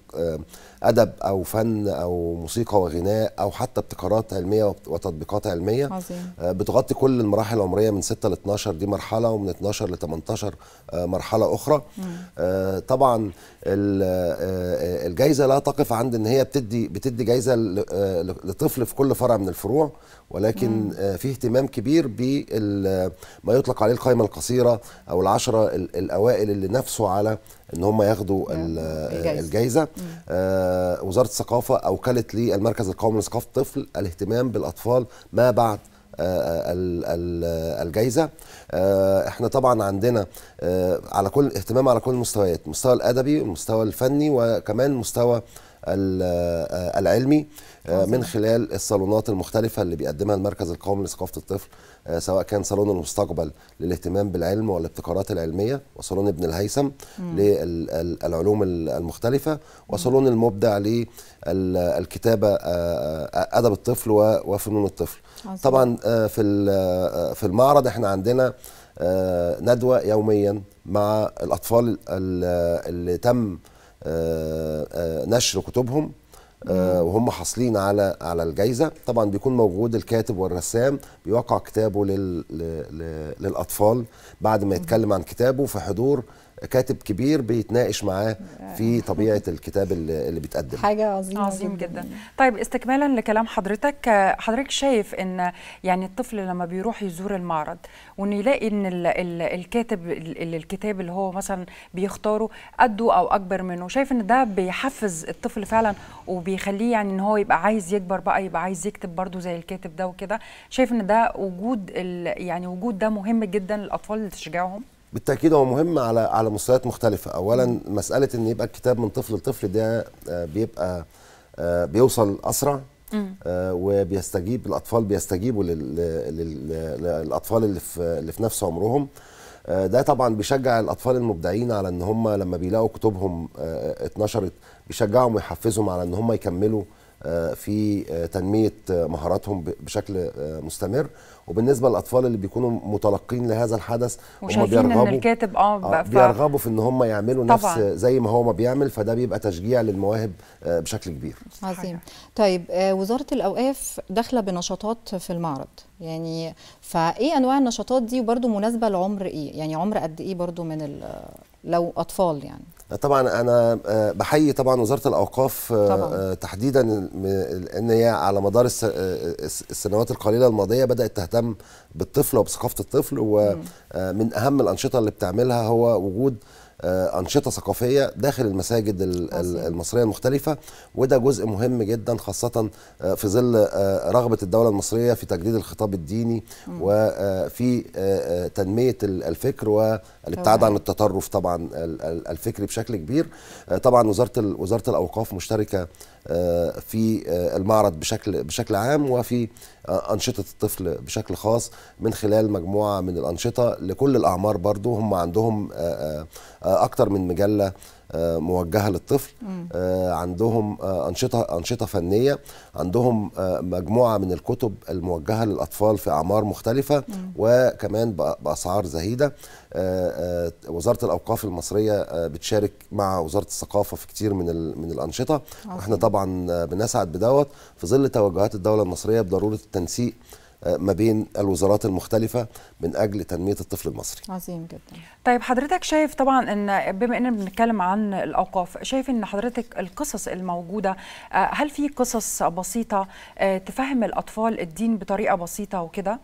ادب او فن او موسيقى وغناء او حتى ابتكارات علميه وتطبيقات علميه عظيم. بتغطي كل المراحل العمريه من 6 ل 12 دي مرحله ومن 12 ل 18 مرحله اخرى مم. طبعا الجائزه لا تقف الثقافه عندي ان هي بتدي بتدي جايزه آه، لطفل في كل فرع من الفروع ولكن آه، في اهتمام كبير بما يطلق عليه القائمه القصيره او العشره الاوائل اللي نفسوا على ان هم ياخدوا نعم، الجائزه آه وزاره الثقافه اوكلت للمركز القومي لثقافه الطفل الاهتمام بالاطفال ما بعد آه، الجايزه احنا طبعا عندنا على كل اهتمام على كل المستويات المستوى الادبي المستوى الفني وكمان مستوى آه، العلمي آه، من خلال الصالونات المختلفة اللي بيقدمها المركز القومي لثقافة الطفل آه، سواء كان صالون المستقبل للاهتمام بالعلم والابتكارات العلمية وصالون ابن الهيثم للعلوم المختلفة وصالون المبدع للكتابة أدب الطفل وفنون الطفل طبعا في في المعرض احنا عندنا ندوة يوميا مع الأطفال اللي تم آه، آه، نشر كتبهم آه، وهم حاصلين على على الجائزه طبعا بيكون موجود الكاتب والرسام بيوقع كتابه للاطفال بعد ما يتكلم عن كتابه في حضور كاتب كبير بيتناقش معاه في آه. طبيعه الكتاب اللي بيتقدم حاجه عظيمه عظيم جدا. طيب استكمالا لكلام حضرتك حضرتك شايف ان يعني الطفل لما بيروح يزور المعرض وانه يلاقي ان الكاتب الكتاب اللي هو مثلا بيختاره قده او اكبر منه شايف ان ده بيحفز الطفل فعلا وبيخليه يعني ان هو يبقى عايز يكبر بقى يبقى عايز يكتب برضه زي الكاتب ده وكده شايف ان ده وجود يعني وجود ده مهم جدا للاطفال تشجعهم بالتاكيد هو مهم على على مستويات مختلفه اولا مساله ان يبقى الكتاب من طفل لطفل ده آه، بيبقى آه، بيوصل اسرع آه، وبيستجيب الاطفال بيستجيبوا للاطفال اللي في اللي في نفس عمرهم ده طبعا بيشجع الاطفال المبدعين على ان هم لما بيلاقوا كتبهم اتنشرت بيشجعهم ويحفزهم على ان هم يكملوا في تنميه مهاراتهم بشكل مستمر وبالنسبه للاطفال اللي بيكونوا متلقين لهذا الحدث هم بيرغبوا إن الكاتب اه, آه، بيرغبوا في ان هم يعملوا طبعًا. نفس زي ما هو ما بيعمل فده بيبقى تشجيع للمواهب آه، بشكل كبير عظيم طيب آه، وزاره الاوقاف داخله بنشاطات في المعرض يعني فايه انواع النشاطات دي وبرده مناسبه لعمر ايه يعني عمر قد ايه برده من لو اطفال يعني طبعا انا بحيي طبعا وزاره الاوقاف طبعا. تحديدا ان هي على مدار السنوات القليله الماضيه بدات تهتم بتهتم بالطفل وبثقافه الطفل ومن اهم الانشطه اللي بتعملها هو وجود آه، أنشطة ثقافية داخل المساجد المصرية المختلفة وده جزء مهم جدا خاصة آه، في ظل آه، رغبة الدولة المصرية في تجديد الخطاب الديني وفي تنمية الفكر و الابتعاد عن التطرف طبعا الفكري بشكل كبير آه، طبعا وزاره وزاره الاوقاف مشتركه آه، في آه، المعرض بشكل بشكل عام وفي انشطه الطفل بشكل خاص من خلال مجموعه من الانشطه لكل الاعمار برضو هم عندهم اكتر من مجله موجهه للطفل عندهم انشطه انشطه فنيه عندهم مجموعه من الكتب الموجهه للاطفال في اعمار مختلفه وكمان باسعار زهيده آه، آه، وزاره الاوقاف المصريه آه، بتشارك مع وزاره الثقافه في كتير من من الانشطه واحنا طبعا بنسعد بدوت في ظل توجهات الدوله المصريه بضروره التنسيق ما بين الوزارات المختلفه من اجل تنميه الطفل المصري. عظيم جدا. طيب حضرتك شايف طبعا ان بما اننا بنتكلم عن الاوقاف، شايف ان حضرتك القصص الموجوده هل في قصص بسيطه تفهم الاطفال الدين بطريقه بسيطه وكده؟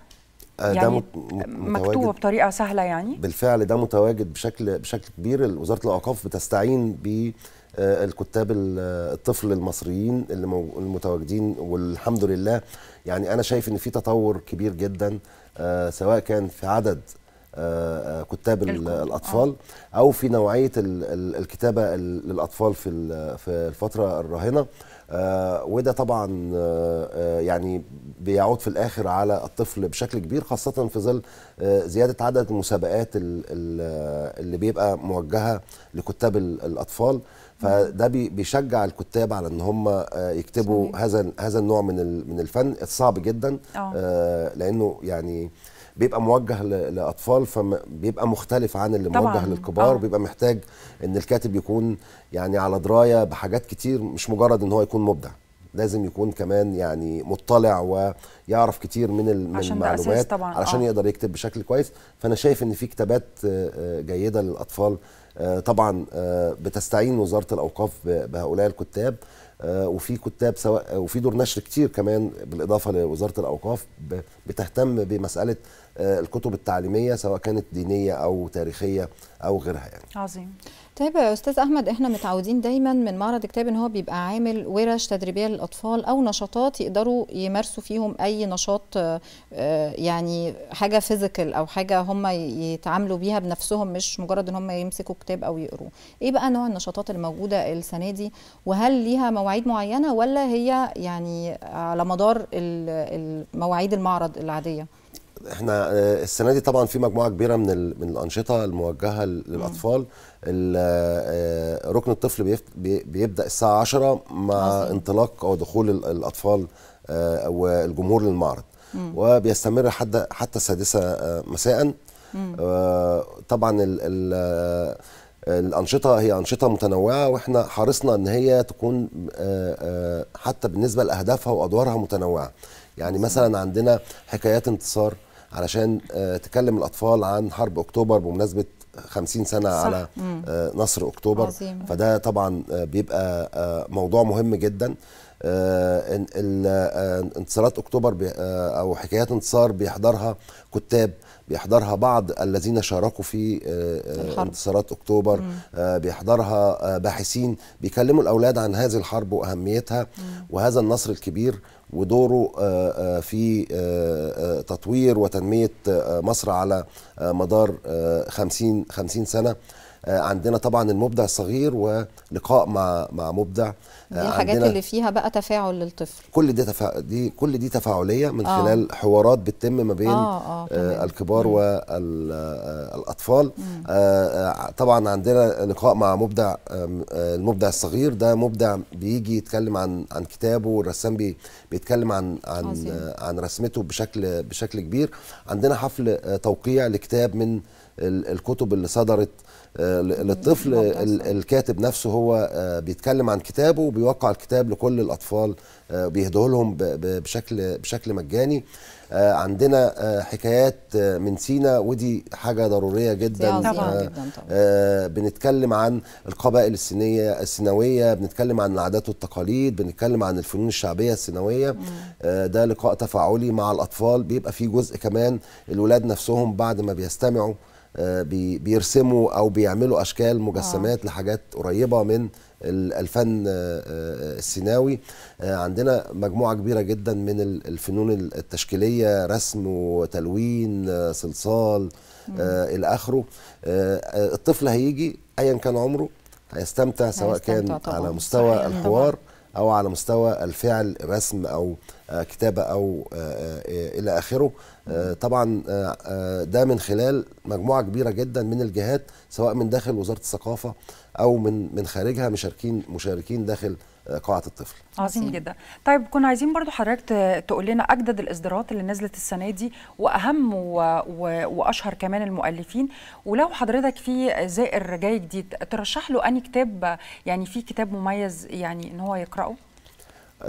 آه، يعني ده مكتوبه بطريقه سهله يعني بالفعل ده متواجد بشكل بشكل كبير وزاره الاوقاف بتستعين ب آه، الكتاب الطفل المصريين اللي المتواجدين والحمد لله يعني انا شايف ان في تطور كبير جدا آه، سواء كان في عدد كتاب الاطفال او في نوعيه الكتابه للاطفال في في الفتره الراهنه آه، وده طبعا آه، آه، يعني بيعود في الاخر على الطفل بشكل كبير خاصه في ظل زياده عدد المسابقات اللي بيبقى موجهه لكتاب الاطفال فده بيشجع الكتاب على ان هم يكتبوا هذا هذا النوع من من الفن الصعب جدا لانه يعني بيبقى موجه لاطفال فبيبقى مختلف عن اللي طبعًا. موجه للكبار آه. بيبقى محتاج ان الكاتب يكون يعني على درايه بحاجات كتير مش مجرد ان هو يكون مبدع لازم يكون كمان يعني مطلع ويعرف كتير من المعلومات طبعًا. علشان آه. يقدر يكتب بشكل كويس فانا شايف ان في كتابات آه، آه، جيده للاطفال آه، طبعا بتستعين وزاره الاوقاف بهؤلاء الكتاب وفي كتاب سواء وفي دور نشر كتير كمان بالاضافه لوزاره الاوقاف بتهتم بمساله آه، الكتب التعليميه سواء كانت دينيه او تاريخيه او غيرها يعني. عظيم. طيب يا استاذ احمد احنا متعودين دايما من معرض الكتاب ان هو بيبقى عامل ورش تدريبيه للاطفال او نشاطات يقدروا يمارسوا فيهم اي نشاط آه، آه، يعني حاجه فيزيكال او حاجه هم يتعاملوا بيها بنفسهم مش مجرد ان هم يمسكوا كتاب او يقروه ايه بقى نوع النشاطات الموجوده السنه دي وهل ليها مواعيد معينه ولا هي يعني على مدار مواعيد المعرض العاديه احنا آه، السنه دي طبعا في مجموعه كبيره من من الانشطه الموجهه للاطفال آه، آه، ركن الطفل بيبدا الساعه 10 مع انطلاق او دخول الاطفال والجمهور للمعرض وبيستمر حتى حتى السادسه مساء طبعا ال الانشطه هي انشطه متنوعه واحنا حرصنا ان هي تكون حتى بالنسبه لاهدافها وادوارها متنوعه يعني مثلا عندنا حكايات انتصار علشان آه، تكلم الأطفال عن حرب أكتوبر بمناسبة 50 سنة صح. على آه، نصر أكتوبر عظيم. فده طبعا آه، بيبقى موضوع مهم جدا انتصارات أكتوبر أو حكايات انتصار بيحضرها كتاب بيحضرها بعض الذين شاركوا في انتصارات اكتوبر بيحضرها باحثين بيكلموا الاولاد عن هذه الحرب واهميتها وهذا النصر الكبير ودوره آه، آه، في آه، تطوير وتنمية مصر على مدار خمسين, خمسين سنة عندنا طبعا المبدع الصغير ولقاء مع مبدع آه، الحاجات اللي فيها بقى تفاعل للطفل كل دي تفا... دي كل دي تفاعليه من آه. خلال حوارات بتتم ما بين آه آه آه الكبار مم. والاطفال آه آه طبعا عندنا لقاء مع مبدع آه المبدع الصغير ده مبدع بيجي يتكلم عن عن كتابه والرسام بي... بيتكلم عن عن آه عن رسمته بشكل بشكل كبير عندنا حفل آه توقيع لكتاب من الكتب اللي صدرت آه، للطفل الكاتب نفسه هو آه، بيتكلم عن كتابه بيوقع الكتاب لكل الاطفال آه، بيهدوا لهم بشكل بشكل مجاني آه، عندنا آه، حكايات من سينا ودي حاجه ضروريه جدا طبعا جدا طبعا. بنتكلم عن القبائل السينيه السينويه بنتكلم عن العادات والتقاليد بنتكلم عن الفنون الشعبيه السينويه ده لقاء تفاعلي مع الاطفال بيبقى فيه جزء كمان الولاد نفسهم بعد ما بيستمعوا آه، بيرسموا او بيعملوا اشكال آه. مجسمات لحاجات قريبه من الفن آه، السيناوي عندنا مجموعه كبيره جدا من الفنون التشكيليه رسم وتلوين صلصال الى اخره الطفل هيجي ايا كان عمره هيستمتع سواء هيستمتع كان طبعا. على مستوى الحوار طبعا. او على مستوى الفعل رسم او كتابه او الى اخره آه، طبعا آه، آه، ده من خلال مجموعه كبيره جدا من الجهات سواء من داخل وزاره الثقافه او من من خارجها مشاركين مشاركين داخل قاعه الطفل. عظيم جدا. طيب كنا عايزين برضو حضرتك تقول لنا اجدد الاصدارات اللي نزلت السنه دي واهم و... و... واشهر كمان المؤلفين ولو حضرتك في زائر جاي جديد ترشح له اني كتاب يعني في كتاب مميز يعني ان هو يقراه؟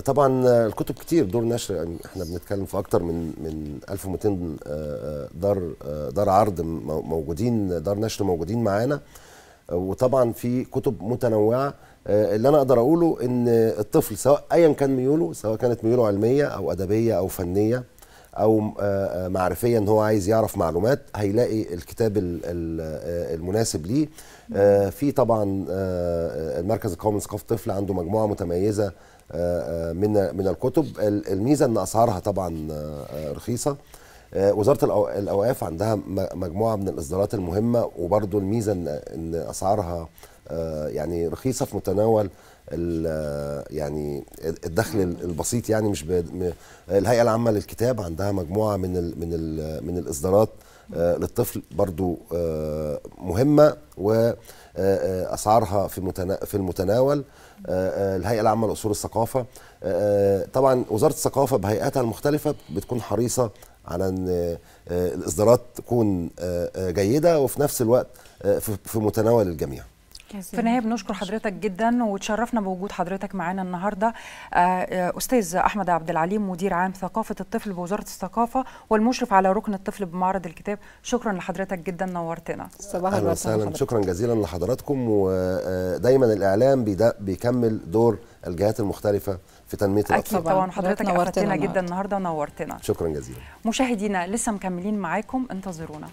طبعا آه، الكتب كتير دور نشر يعني احنا بنتكلم في اكتر من من 1200 آه، آه، دار دار عرض موجودين دار نشر موجودين معانا وطبعا في كتب متنوعه اللي انا اقدر اقوله ان الطفل سواء ايا كان ميوله سواء كانت ميوله علميه او ادبيه او فنيه او معرفيا ان هو عايز يعرف معلومات هيلاقي الكتاب المناسب ليه في طبعا المركز القومي لثقافه الطفل عنده مجموعه متميزه من من الكتب الميزه ان اسعارها طبعا آه، رخيصه آه، وزاره الاوقاف عندها مجموعه من الاصدارات المهمه وبرده الميزه ان اسعارها آه، يعني رخيصه في متناول يعني الدخل البسيط يعني مش الهيئه العامه للكتاب عندها مجموعه من ال من ال من الاصدارات للطفل برضو مهمه و آه، آه، اسعارها في في المتناول آه، الهيئه العامه لاصول الثقافه طبعا وزاره الثقافه بهيئاتها المختلفه بتكون حريصه على ان الاصدارات تكون جيده وفي نفس الوقت في متناول الجميع في النهايه بنشكر حضرتك جدا وتشرفنا بوجود حضرتك معانا النهارده آه، آه، استاذ احمد عبد العليم مدير عام ثقافه الطفل بوزاره الثقافه والمشرف على ركن الطفل بمعرض الكتاب شكرا لحضرتك جدا نورتنا صباح الخير وسهلا شكرا جزيلا لحضراتكم ودايما آه، الاعلام بيكمل دور الجهات المختلفه في تنميه الاطفال اكيد طبعا, حضرتك نورتنا جدا النهارده نورتنا شكرا جزيلا مشاهدينا لسه مكملين معاكم انتظرونا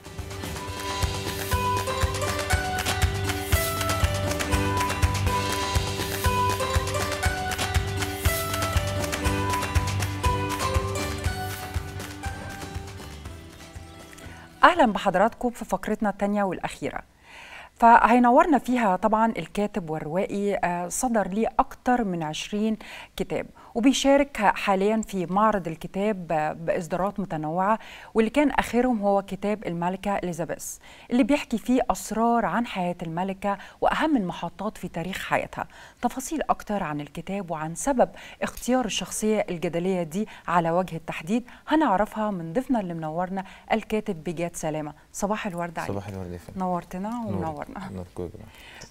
أهلا بحضراتكم في فقرتنا الثانية والأخيرة فهينورنا فيها طبعا الكاتب والروائي آه، صدر ليه اكثر من 20 كتاب وبيشارك حاليا في معرض الكتاب باصدارات متنوعه واللي كان اخرهم هو كتاب الملكه اليزابيث اللي بيحكي فيه اسرار عن حياه الملكه واهم المحطات في تاريخ حياتها تفاصيل اكتر عن الكتاب وعن سبب اختيار الشخصيه الجدليه دي على وجه التحديد هنعرفها من ضيفنا اللي منورنا الكاتب بجاد سلامه صباح الورد عليك صباح الورد يا فندم نورتنا ومنورنا نور.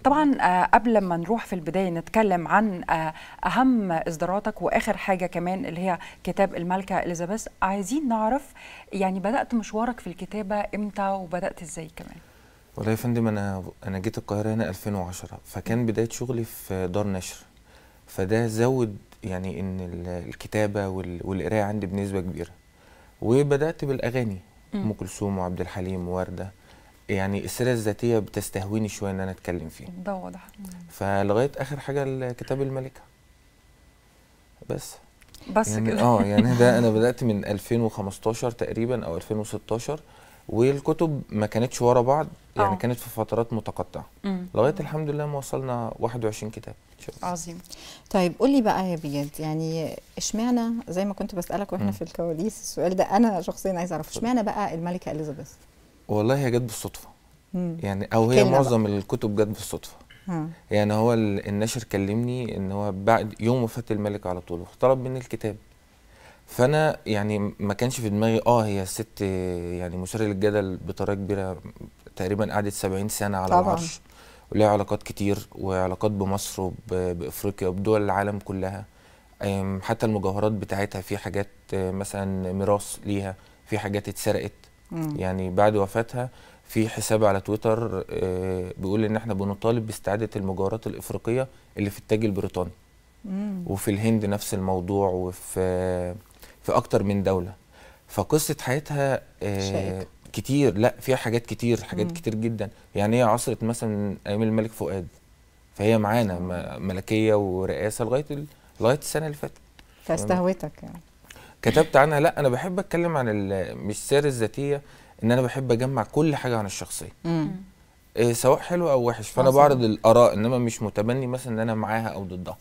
طبعا آه، قبل ما نروح في البدايه نتكلم عن آه، اهم اصداراتك واخر حاجه كمان اللي هي كتاب الملكه اليزابيث عايزين نعرف يعني بدات مشوارك في الكتابه امتى وبدات ازاي كمان والله يا فندم انا انا جيت القاهره هنا 2010 فكان بدايه شغلي في دار نشر فده زود يعني ان الكتابه والقرايه عندي بنسبه كبيره وبدات بالاغاني ام كلثوم وعبد الحليم وورده يعني السيره الذاتيه بتستهويني شويه ان انا اتكلم فيها ده واضح فلغايه اخر حاجه كتاب الملكه بس بس يعني كده اه يعني ده (laughs) انا بدات من 2015 تقريبا او 2016 والكتب ما كانتش ورا بعض يعني أوه. كانت في فترات متقطعه لغايه الحمد لله ما وصلنا 21 كتاب عظيم طيب قول لي بقى يا بجد يعني اشمعنى زي ما كنت بسالك واحنا في الكواليس السؤال ده انا شخصيا عايز اعرف اشمعنى بقى الملكه اليزابيث والله هي جت بالصدفه مم. يعني او هي معظم بقى. الكتب جت بالصدفه مم. يعني هو الناشر كلمني ان هو بعد يوم وفاه الملكه على طول طلب مني الكتاب فانا يعني ما كانش في دماغي اه هي الست يعني مثيره للجدل بطريقه كبيره تقريبا قعدت 70 سنه على طبعا. العرش وليها علاقات كتير وعلاقات بمصر وبافريقيا وبدول العالم كلها حتى المجوهرات بتاعتها في حاجات مثلا ميراث ليها في حاجات اتسرقت مم. يعني بعد وفاتها في حساب على تويتر آه، بيقول ان احنا بنطالب باستعاده المجوهرات الافريقيه اللي في التاج البريطاني مم. وفي الهند نفس الموضوع وفي في اكتر من دوله فقصه حياتها آه، شائك. كتير لا فيها حاجات كتير حاجات مم. كتير جدا يعني هي عصرت مثلا ايام الملك فؤاد فهي معانا ملكيه ورئاسه لغايه لغايه السنه اللي فاتت فاستهوتك يعني كتبت عنها لا انا بحب اتكلم عن مش السير الذاتيه ان انا بحب اجمع كل حاجه عن الشخصيه مم. إيه سواء حلو او وحش فانا أصلاً. بعرض الاراء انما مش متبني مثلا ان انا معاها او ضدها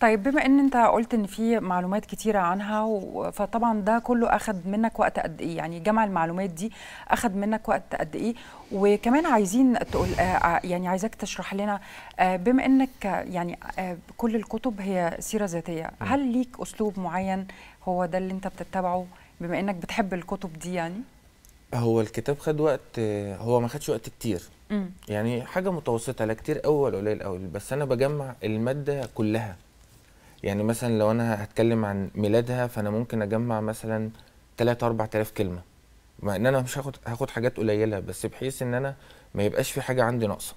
طيب بما ان انت قلت ان في معلومات كتيره عنها فطبعا ده كله اخد منك وقت قد ايه يعني جمع المعلومات دي اخد منك وقت قد ايه وكمان عايزين تقول آه، آه، يعني عايزاك تشرح لنا آه، بما انك يعني كل الكتب هي سيره ذاتيه هل ليك اسلوب معين هو ده اللي انت بتتبعه بما انك بتحب الكتب دي يعني هو الكتاب خد وقت هو ما خدش وقت كتير يعني حاجه متوسطه لا كتير قوي ولا قليل قوي بس انا بجمع الماده كلها يعني مثلا لو انا هتكلم عن ميلادها فانا ممكن اجمع مثلا 3 تلاف كلمه مع ان انا مش هاخد هاخد حاجات قليله بس بحيث ان انا ما يبقاش في حاجه عندي ناقصه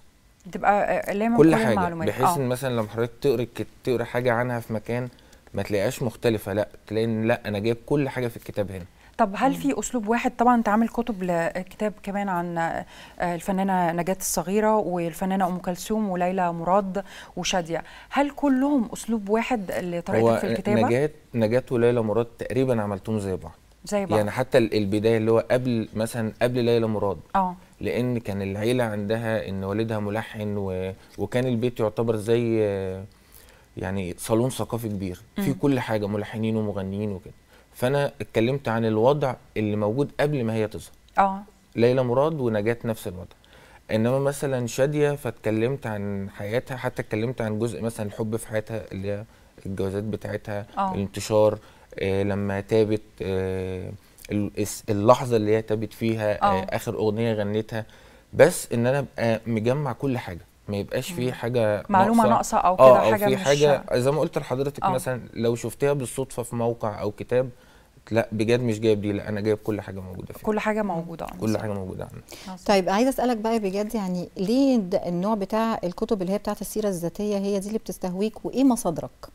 تبقى آه، آه، لما كل حاجه المعلومات. بحيث آه. ان مثلا لما حضرتك تقري تقري حاجه عنها في مكان ما تلاقيهاش مختلفه لا تلاقي ان لا انا جايب كل حاجه في الكتاب هنا طب هل في اسلوب واحد طبعا انت عامل كتب لكتاب كمان عن آه، الفنانه نجاه الصغيره والفنانه ام كلثوم وليلى مراد وشاديه هل كلهم اسلوب واحد لطريقتك في الكتابه نجاه نجاه وليلى مراد تقريبا عملتهم زي بعض زي بعض يعني حتى البدايه اللي هو قبل مثلا قبل ليلى مراد اه لان كان العيله عندها ان والدها ملحن و... وكان البيت يعتبر زي يعني صالون ثقافي كبير فيه كل حاجه ملحنين ومغنيين وكده فانا اتكلمت عن الوضع اللي موجود قبل ما هي تظهر اه ليلى مراد ونجاة نفس الوضع انما مثلا شاديه فاتكلمت عن حياتها حتى اتكلمت عن جزء مثلا الحب في حياتها اللي هي الجوازات بتاعتها أوه. الانتشار آه لما تابت آه اللحظه اللي هي تابت فيها آه،, آه اخر اغنيه غنتها بس ان انا ابقى مجمع كل حاجه ما يبقاش فيه حاجه معلومه ناقصه او آه، كده حاجه أو حاجه في مش حاجه زي ما قلت لحضرتك آه. مثلا لو شفتها بالصدفه في موقع او كتاب لا بجد مش جايب دي لا انا جايب كل حاجه موجوده فيه كل حاجه موجوده عندي كل حاجه موجوده عندي طيب عايزه اسالك بقى بجد يعني ليه النوع بتاع الكتب اللي هي بتاعت السيره الذاتيه هي دي اللي بتستهويك وايه مصادرك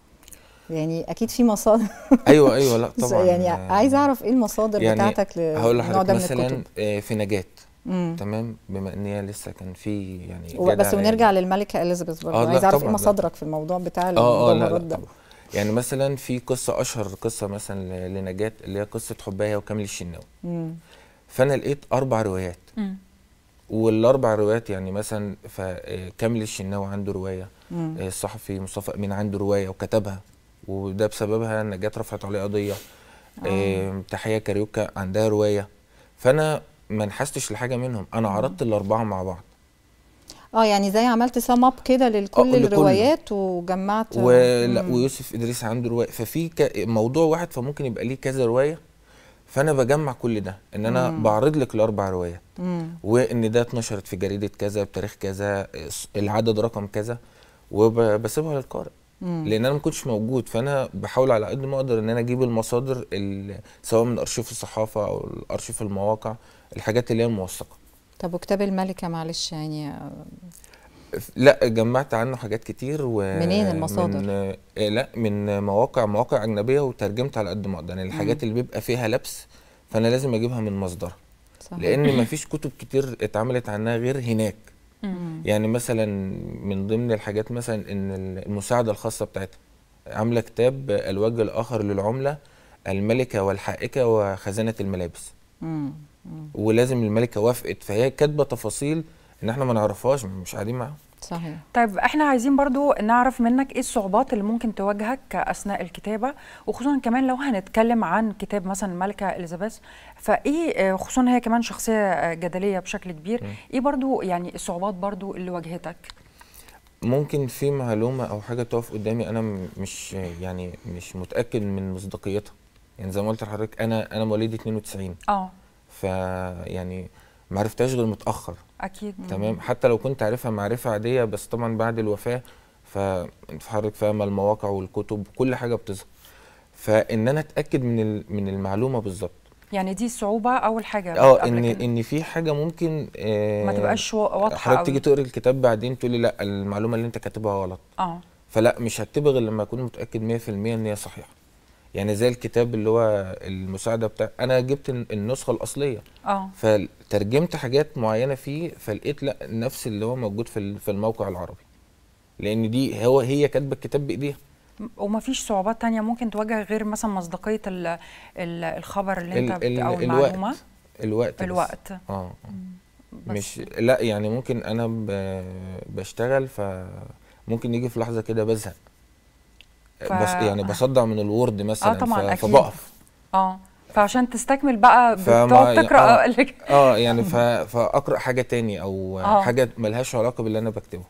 يعني اكيد في مصادر ايوه ايوه لا (laughs) طبعا يعني عايزه اعرف ايه المصادر يعني بتاعتك للنوع ده من الكتب هقول لحضرتك مثلا في نجاه مم. تمام بما ان هي لسه كان في يعني بس ونرجع يعني للملكه اليزابيث برضه آه، عايز اعرف ايه مصادرك في الموضوع بتاع اه اه لا, لا طبعا يعني مثلا في قصه اشهر قصه مثلا لنجاه اللي هي قصه حبها وكامل الشناوي فانا لقيت اربع روايات والاربع روايات يعني مثلا فكامل آه، الشناوي عنده روايه مم. آه، الصحفي مصطفى امين عنده روايه وكتبها وده بسببها نجاه رفعت عليه قضيه آه. تحيه كاريوكا عندها روايه فانا ما نحستش لحاجه منهم انا عرضت الاربعه مع بعض اه يعني زي عملت سم اب كده آه، لكل الروايات وجمعت و... ويوسف ادريس عنده روايه ففي ك... موضوع واحد فممكن يبقى ليه كذا روايه فانا بجمع كل ده ان انا مم. بعرض لك الاربع روايات مم. وان ده اتنشرت في جريده كذا بتاريخ كذا العدد رقم كذا وبسيبها للقارئ لان انا ما كنتش موجود فانا بحاول على قد ما اقدر ان انا اجيب المصادر سواء من ارشيف الصحافه او ارشيف المواقع الحاجات اللي هي الموثقه طب وكتاب الملكه معلش يعني آه، لا جمعت عنه حاجات كتير و منين المصادر؟ من آه، لا من مواقع مواقع اجنبيه وترجمت على قد ما اقدر يعني الحاجات اللي بيبقى فيها لبس فانا لازم اجيبها من مصدرها صحيح. لان (laughs) مفيش كتب كتير اتعملت عنها غير هناك يعني مثلا من ضمن الحاجات مثلا ان المساعده الخاصه بتاعتها عامله كتاب الوجه الاخر للعمله الملكه والحائكه وخزانه الملابس ولازم الملكه وافقت فهي كاتبه تفاصيل ان احنا ما نعرفهاش مش قاعدين معاهم صحيح طيب احنا عايزين برضو نعرف منك ايه الصعوبات اللي ممكن تواجهك اثناء الكتابه وخصوصا كمان لو هنتكلم عن كتاب مثلا الملكه اليزابيث فايه آه، خصوصا هي كمان شخصيه آه، جدليه بشكل كبير م. ايه برضو يعني الصعوبات برضو اللي واجهتك ممكن في معلومه او حاجه تقف قدامي انا مش يعني مش متاكد من مصداقيتها يعني زي ما قلت لحضرتك انا انا مواليد 92 اه فيعني ما عرفتهاش غير متاخر اكيد تمام حتى لو كنت عارفها معرفه عاديه بس طبعا بعد الوفاه فحضرتك فاهمه المواقع والكتب كل حاجه بتظهر فان انا اتاكد من من المعلومه بالظبط يعني دي صعوبه اول حاجه اه ان ان في حاجه ممكن آه ما تبقاش واضحه حضرتك تيجي تقرا الكتاب بعدين تقولي لا المعلومه اللي انت كاتبها غلط اه فلا مش هتبغي غير لما اكون متاكد 100% ان هي صحيحه يعني زي الكتاب اللي هو المساعده بتاع انا جبت النسخه الاصليه اه فترجمت حاجات معينه فيه فلقيت لا نفس اللي هو موجود في في الموقع العربي لان دي هو هي كاتبه الكتاب بايديها ومفيش صعوبات تانية ممكن تواجه غير مثلا مصداقيه الخبر اللي انت ال او المعلومه الوقت الوقت, الوقت. اه بس. مش لا يعني ممكن انا بشتغل فممكن يجي في لحظه كده بزهق ف... بص يعني بصدع من الوورد مثلا آه طبعا ف... فبقف اه فعشان تستكمل بقى بتقعد تقرا اه, آه, آه يعني ف... (laughs) فاقرا حاجه تاني او آه. حاجه ملهاش علاقه باللي انا بكتبه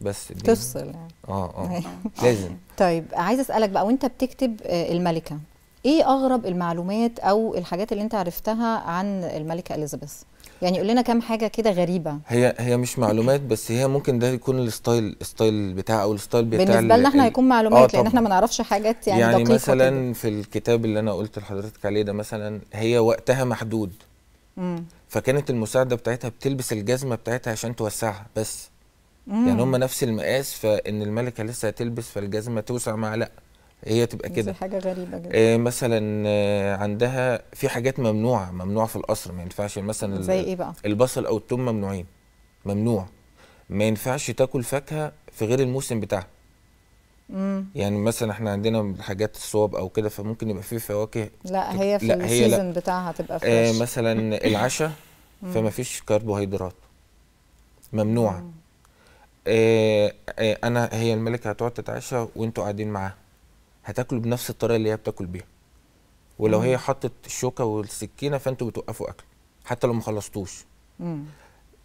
بس دي تفصل يعني اه اه (laughs) لازم طيب عايزه اسالك بقى وانت بتكتب آه، الملكه ايه اغرب المعلومات او الحاجات اللي انت عرفتها عن الملكه اليزابيث يعني قول لنا كام حاجه كده غريبه هي هي مش معلومات بس هي ممكن ده يكون الستايل الستايل بتاع او الستايل بتاع بالنسبه لنا احنا هيكون آه، معلومات آه لان احنا ما نعرفش حاجات يعني, يعني دقيقه مثلا كده. في الكتاب اللي انا قلت لحضرتك عليه ده مثلا هي وقتها محدود مم. فكانت المساعده بتاعتها بتلبس الجزمه بتاعتها عشان توسعها بس مم. يعني هم نفس المقاس فان الملكه لسه هتلبس فالجزمه توسع معها لا هي تبقى كده حاجه غريبه جدا آه مثلا آه عندها في حاجات ممنوعه ممنوعه في القصر ما ينفعش مثلا زي ايه بقى البصل او الثوم ممنوعين ممنوع ما ينفعش تاكل فاكهه في غير الموسم بتاعها مم. يعني مثلا احنا عندنا حاجات الصواب او كده فممكن يبقى فيه فواكه لا هي في السيزون بتاعها تبقى فريش آه مثلا (coughs) العشاء فما فيش كربوهيدرات ممنوعه آه آه انا هي الملكه هتقعد تتعشى وانتوا قاعدين معاها هتاكله بنفس الطريقه اللي هي بتاكل بيها ولو مم. هي حطت الشوكه والسكينه فانتوا بتوقفوا اكل حتى لو ما خلصتوش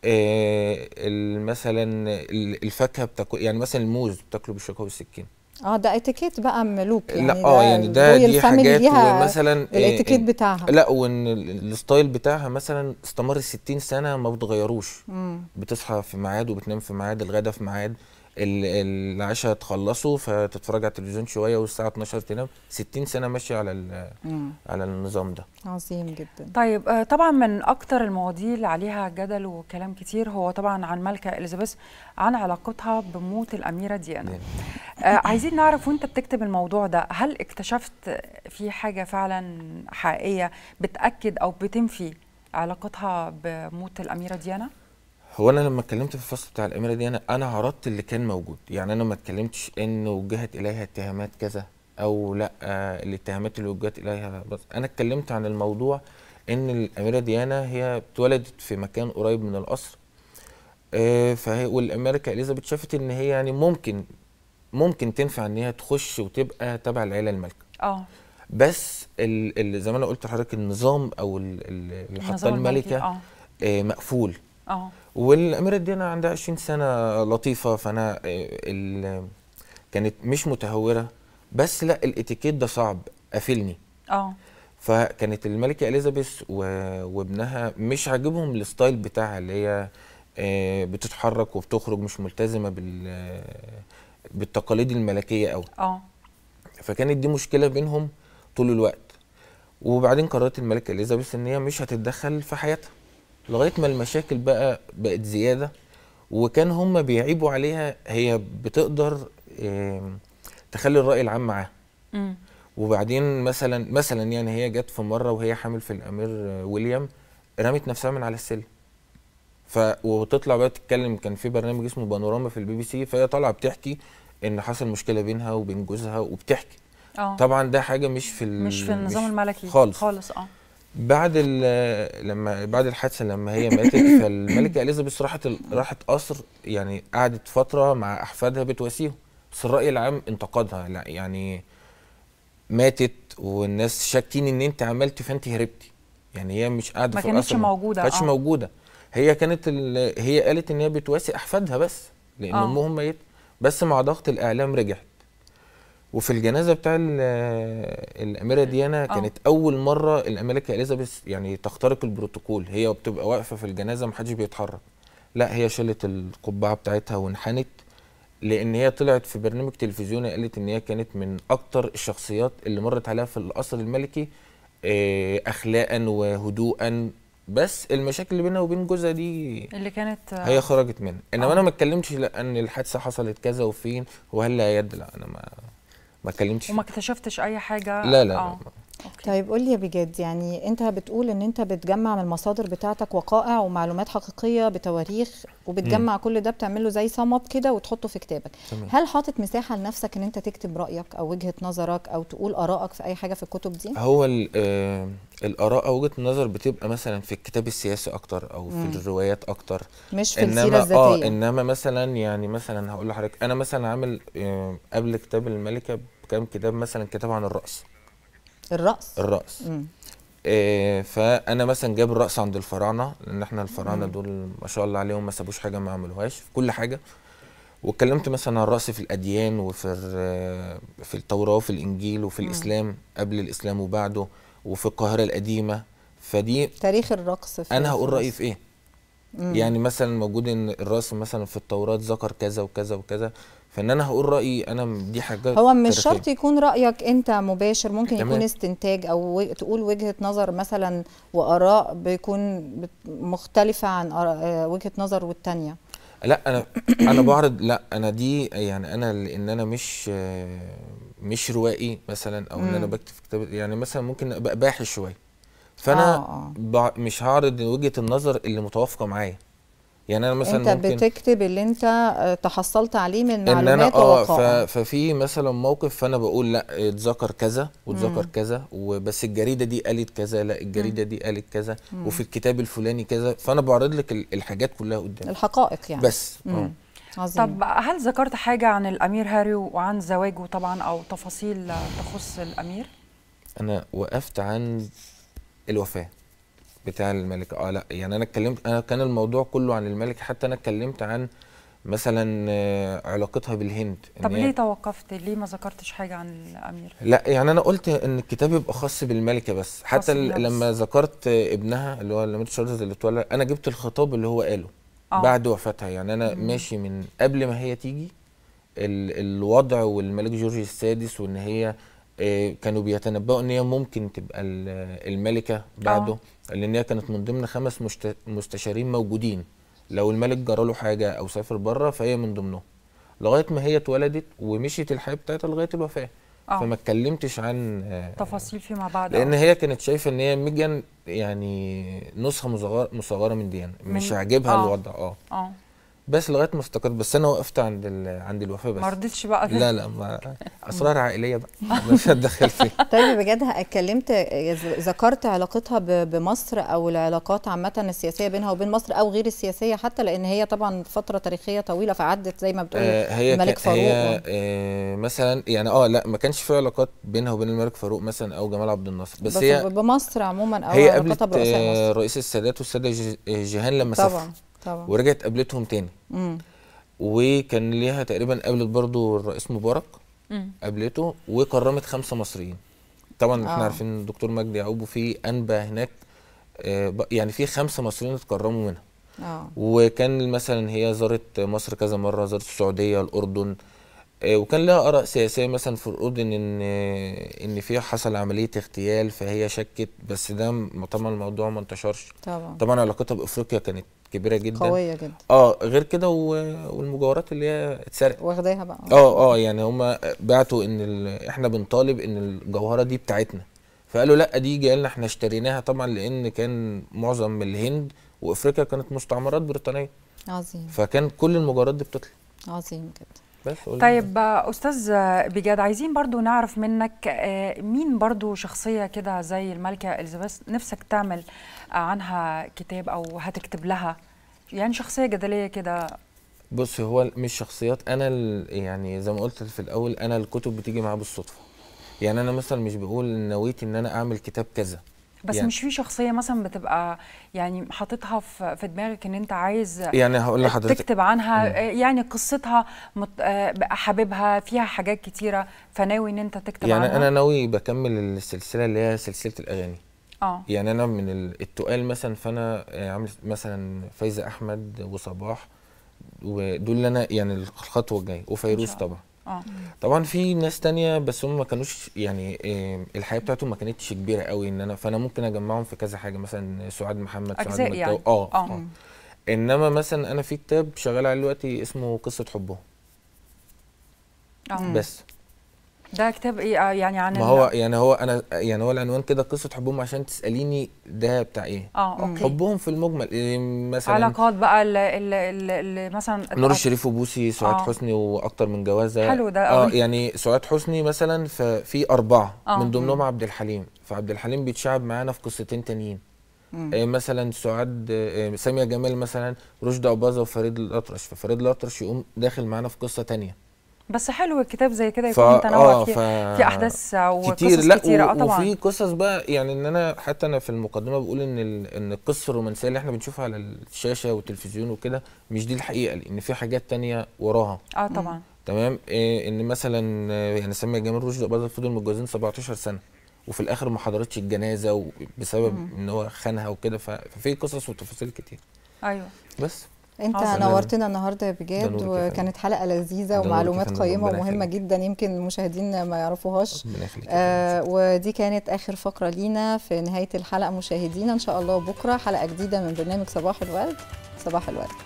آه مثلا الفاكهه بتاكل يعني مثلا الموز بتاكله بالشوكه والسكينه اه ده اتيكيت بقى ملوك يعني لا اه يعني ده دي حاجات مثلا إيه، الاتيكيت بتاعها لا وان الستايل بتاعها مثلا استمر 60 سنه ما بتغيروش بتصحى في ميعاد وبتنام في ميعاد الغدا في ميعاد العشاء تخلصوا فتتفرج على التلفزيون شويه والساعه 12 تنام 60 سنه ماشيه على على النظام ده عظيم جدا طيب آه، طبعا من اكثر المواضيع اللي عليها جدل وكلام كتير هو طبعا عن الملكه اليزابيث عن علاقتها بموت الاميره ديانا آه عايزين نعرف وانت بتكتب الموضوع ده هل اكتشفت في حاجه فعلا حقيقيه بتاكد او بتنفي علاقتها بموت الاميره ديانا هو انا لما اتكلمت في الفصل بتاع الاميره دي انا انا عرضت اللي كان موجود يعني انا ما اتكلمتش ان وجهت اليها اتهامات كذا او لا آه الاتهامات اللي وجهت اليها بس انا اتكلمت عن الموضوع ان الاميره ديانا هي اتولدت في مكان قريب من القصر آه فهي والامريكا اليزابيث شافت ان هي يعني ممكن ممكن تنفع ان هي تخش وتبقى تبع العيله المالكه اه بس ال زي ما انا قلت لحضرتك النظام او اللي حطاه الملكه آه مقفول اه والاميره انا عندها 20 سنه لطيفه فانا آه، كانت مش متهوره بس لا الاتيكيت ده صعب قافلني اه فكانت الملكه اليزابيث وابنها مش عاجبهم الستايل بتاعها اللي هي آه، بتتحرك وبتخرج مش ملتزمه بال بالتقاليد الملكيه قوي اه فكانت دي مشكله بينهم طول الوقت وبعدين قررت الملكه اليزابيث ان هي مش هتتدخل في حياتها لغايه ما المشاكل بقى بقت زياده وكان هم بيعيبوا عليها هي بتقدر تخلي الراي العام معاها وبعدين مثلا مثلا يعني هي جت في مره وهي حامل في الامير ويليام رمت نفسها من على السلم ف وتطلع بقى تتكلم كان في برنامج اسمه بانوراما في البي بي سي فهي طالعه بتحكي ان حصل مشكله بينها وبين جوزها وبتحكي أوه. طبعا ده حاجه مش في مش في النظام الملكي خالص خالص اه بعد لما بعد الحادثه لما هي ماتت (coughs) فالملكه اليزابيث راحت راحت قصر يعني قعدت فتره مع احفادها بتواسيهم بس الراي العام انتقدها لا يعني ماتت والناس شاكين ان انت عملتي فانت هربتي يعني هي مش قاعده في القصر ما كانتش موجوده ما كانتش آه. موجوده هي كانت هي قالت ان هي بتواسي احفادها بس لان آه. امهم ميت بس مع ضغط الاعلام رجعت وفي الجنازه بتاع الاميره ديانا اه. كانت اول مره الملكه اليزابيث يعني تخترق البروتوكول هي بتبقى واقفه في الجنازه محدش بيتحرك لا هي شلت القبعه بتاعتها وانحنت لان هي طلعت في برنامج تلفزيوني قالت ان هي كانت من اكتر الشخصيات اللي مرت عليها في القصر الملكي آه، اخلاقا وهدوءا بس المشاكل اللي بينها وبين جوزها دي اللي كانت هي خرجت منها انما آه. انا ما اتكلمتش لان الحادثه حصلت كذا وفين وهل هيد لا انا ما ما اتكلمتش وما اكتشفتش اي حاجه لا لا, آه. لا. أوكي. طيب قول لي يا بجد يعني انت بتقول ان انت بتجمع من المصادر بتاعتك وقائع ومعلومات حقيقيه بتواريخ وبتجمع مم. كل ده بتعمله زي صمب كده وتحطه في كتابك تمام. هل حاطط مساحه لنفسك ان انت تكتب رايك او وجهه نظرك او تقول ارائك في اي حاجه في الكتب دي هو آه الاراء او وجهه النظر بتبقى مثلا في الكتاب السياسي اكتر او في مم. الروايات اكتر مش في إنما السيره الذاتيه اه انما مثلا يعني مثلا هقول لحضرتك انا مثلا عامل آه قبل كتاب الملكه كام كتاب مثلا كتاب عن الرقص الرقص الرقص إيه فانا مثلا جاب الرقص عند الفراعنه لان احنا الفراعنه دول ما شاء الله عليهم ما سابوش حاجه ما عملوهاش في كل حاجه واتكلمت مثلا عن الرقص في الاديان وفي آه، في التوراه وفي الانجيل وفي الاسلام قبل الاسلام وبعده وفي القاهره القديمه فدي تاريخ الرقص في انا هقول رايي في ايه مم. يعني مثلا موجود ان الرقص مثلا في التوراه ذكر كذا وكذا وكذا فان انا هقول رايي انا دي حاجه هو مش شرط يكون رايك انت مباشر ممكن تمام. يكون استنتاج او تقول وجهه نظر مثلا واراء بيكون مختلفه عن آه، وجهه نظر والتانيه لا انا (clears throat) انا بعرض لا انا دي يعني انا لان انا مش آه، مش روائي مثلا او ان انا بكتب كتاب يعني مثلا ممكن ابقى باحث شويه فانا آه. آه. مش هعرض وجهه النظر اللي متوافقه معايا يعني انا مثلا انت بتكتب اللي انت آه، تحصلت عليه من معلومات إن أنا اه ففي مثلا موقف فانا بقول لا اتذكر كذا واتذكر كذا وبس الجريده دي قالت كذا لا الجريده مم. دي قالت كذا مم. وفي الكتاب الفلاني كذا فانا بعرض لك الحاجات كلها قدامك الحقائق يعني بس اه عظيم. طب هل ذكرت حاجه عن الامير هاري وعن زواجه طبعا او تفاصيل تخص الامير انا وقفت عند الوفاه بتاع الملك اه لا يعني انا اتكلمت انا كان الموضوع كله عن الملك حتى انا اتكلمت عن مثلا آه، علاقتها بالهند طب ليه توقفت ليه ما ذكرتش حاجه عن الامير لا يعني انا قلت ان الكتاب يبقى خاص بالملكه بس حتى لما ذكرت ابنها اللي هو الامير تشارلز اللي اتولى انا جبت الخطاب اللي هو قاله آه. بعد وفاتها يعني انا مم. ماشي من قبل ما هي تيجي الوضع والملك جورج السادس وان هي إيه، كانوا بيتنبؤوا ان هي ممكن تبقى الملكه بعده أوه. لان هي كانت من ضمن خمس مستشارين موجودين لو الملك جرى له حاجه او سافر بره فهي من ضمنهم لغايه ما هي اتولدت ومشيت الحياه بتاعتها لغايه الوفاه أوه. فما اتكلمتش عن تفاصيل فيما بعد لان آه. هي كانت شايفه ان هي ميجان يعني نسخه مصغره من ديانا مش عاجبها آه. الوضع اه اه بس لغايه ما افتكرت بس انا وقفت عند عند الوفاه بس ما رضيتش بقى لا لا ما اسرار عائليه بقى (laughs) مش هتدخل فيها (laughs) طيب بجد اتكلمت ذكرت علاقتها بمصر او العلاقات عامه السياسيه بينها وبين مصر او غير السياسيه حتى لان هي طبعا فتره تاريخيه طويله فعدت زي ما بتقول آه هي الملك فاروق هي آه مثلا يعني اه لا ما كانش في علاقات بينها وبين الملك فاروق مثلا او جمال عبد الناصر بس, بس هي بمصر عموما او هي علاقتها برؤساء آه، مصر رئيس السادات والساده آه، جيهان لما سافر طبعا ورجعت قابلتهم تاني وكان ليها تقريبا قابلت برضو الرئيس مبارك قابلته وكرمت خمسه مصريين طبعا آه. احنا عارفين الدكتور مجدي يعقوب وفي انبا هناك آه، يعني في خمسه مصريين اتكرموا منها آه. وكان مثلا هي زارت مصر كذا مره زارت السعوديه الاردن آه، وكان لها اراء سياسيه مثلا في الاردن ان آه، ان في حصل عمليه اغتيال فهي شكت بس ده طبعا الموضوع ما انتشرش طبعا طبعا علاقتها بافريقيا كانت كبيره جدا قويه جدا اه غير كده والمجوهرات اللي هي اتسرقت واخداها بقى اه اه يعني هم بعتوا ان ال... احنا بنطالب ان الجوهره دي بتاعتنا فقالوا لا دي جايه لنا احنا اشتريناها طبعا لان كان معظم الهند وافريقيا كانت مستعمرات بريطانيه عظيم فكان كل المجوهرات دي بتطلع عظيم جدا بس طيب استاذ بجاد عايزين برضو نعرف منك آه، مين برضو شخصيه كده زي الملكه اليزابيث نفسك تعمل آه، عنها كتاب او هتكتب لها يعني شخصيه جدليه كده بصي هو مش شخصيات انا يعني زي ما قلت في الاول انا الكتب بتيجي معايا بالصدفه يعني انا مثلا مش بقول نويت ان انا اعمل كتاب كذا بس يعني. مش في شخصيه مثلا بتبقى يعني حاططها في دماغك ان انت عايز يعني هقول لحضرتك تكتب عنها مم. آه، يعني قصتها آه، حاببها فيها حاجات كتيره فناوي ان انت تكتب يعني عنها يعني انا ناوي بكمل السلسله اللي هي سلسله الاغاني اه يعني انا من التقال مثلا فانا آه، عامل مثلا فايزه احمد وصباح ودول اللي انا يعني الخطوه الجايه وفيروز طبعا اه. طبعا في ناس تانية بس هم ما كانوش يعني الحياه بتاعتهم ما كانتش كبيره قوي ان انا فانا ممكن اجمعهم في كذا حاجه مثلا سعاد محمد سعاد يعني. آه،, اه اه, انما مثلا انا في كتاب شغال عليه دلوقتي اسمه قصه حبهم أوه. بس ده كتاب ايه آه، يعني عن ما هو يعني هو انا يعني هو العنوان كده قصه حبهم عشان تساليني ده بتاع ايه اه اوكي حبهم في المجمل إيه مثلا علاقات بقى اللي مثلا نور الشريف وبوسي سعاد آه. حسني واكتر من جوازه حلو ده اه يعني سعاد حسني مثلا ففي اربعه آه. من ضمنهم عبد الحليم فعبد الحليم بيتشعب معانا في قصتين تانيين إيه مثلا سعاد إيه ساميه جمال مثلا رشدي اباظه وفريد الاطرش ففريد الاطرش يقوم داخل معانا في قصه تانية بس حلو الكتاب زي كده يكون ف... متنوع آه ف... في احداث وقصص كتير لا كتيره اه طبعا وفي قصص بقى يعني ان انا حتى انا في المقدمه بقول ان ال... ان القصه الرومانسيه اللي احنا بنشوفها على الشاشه والتلفزيون وكده مش دي الحقيقه لان في حاجات تانية وراها اه طبعا تمام إيه ان مثلا آه، يعني سامية جمال رشدي وقبضة فضل متجوزين 17 سنه وفي الاخر ما حضرتش الجنازه بسبب ان هو خانها وكده ففي قصص وتفاصيل كتير ايوه بس انت نورتنا النهارده يا بجد وكانت حلقه لذيذه ومعلومات قيمه ومهمه جدا يمكن المشاهدين ما يعرفوهاش آه ودي كانت اخر فقره لينا في نهايه الحلقه مشاهدينا ان شاء الله بكره حلقه جديده من برنامج صباح الورد صباح الورد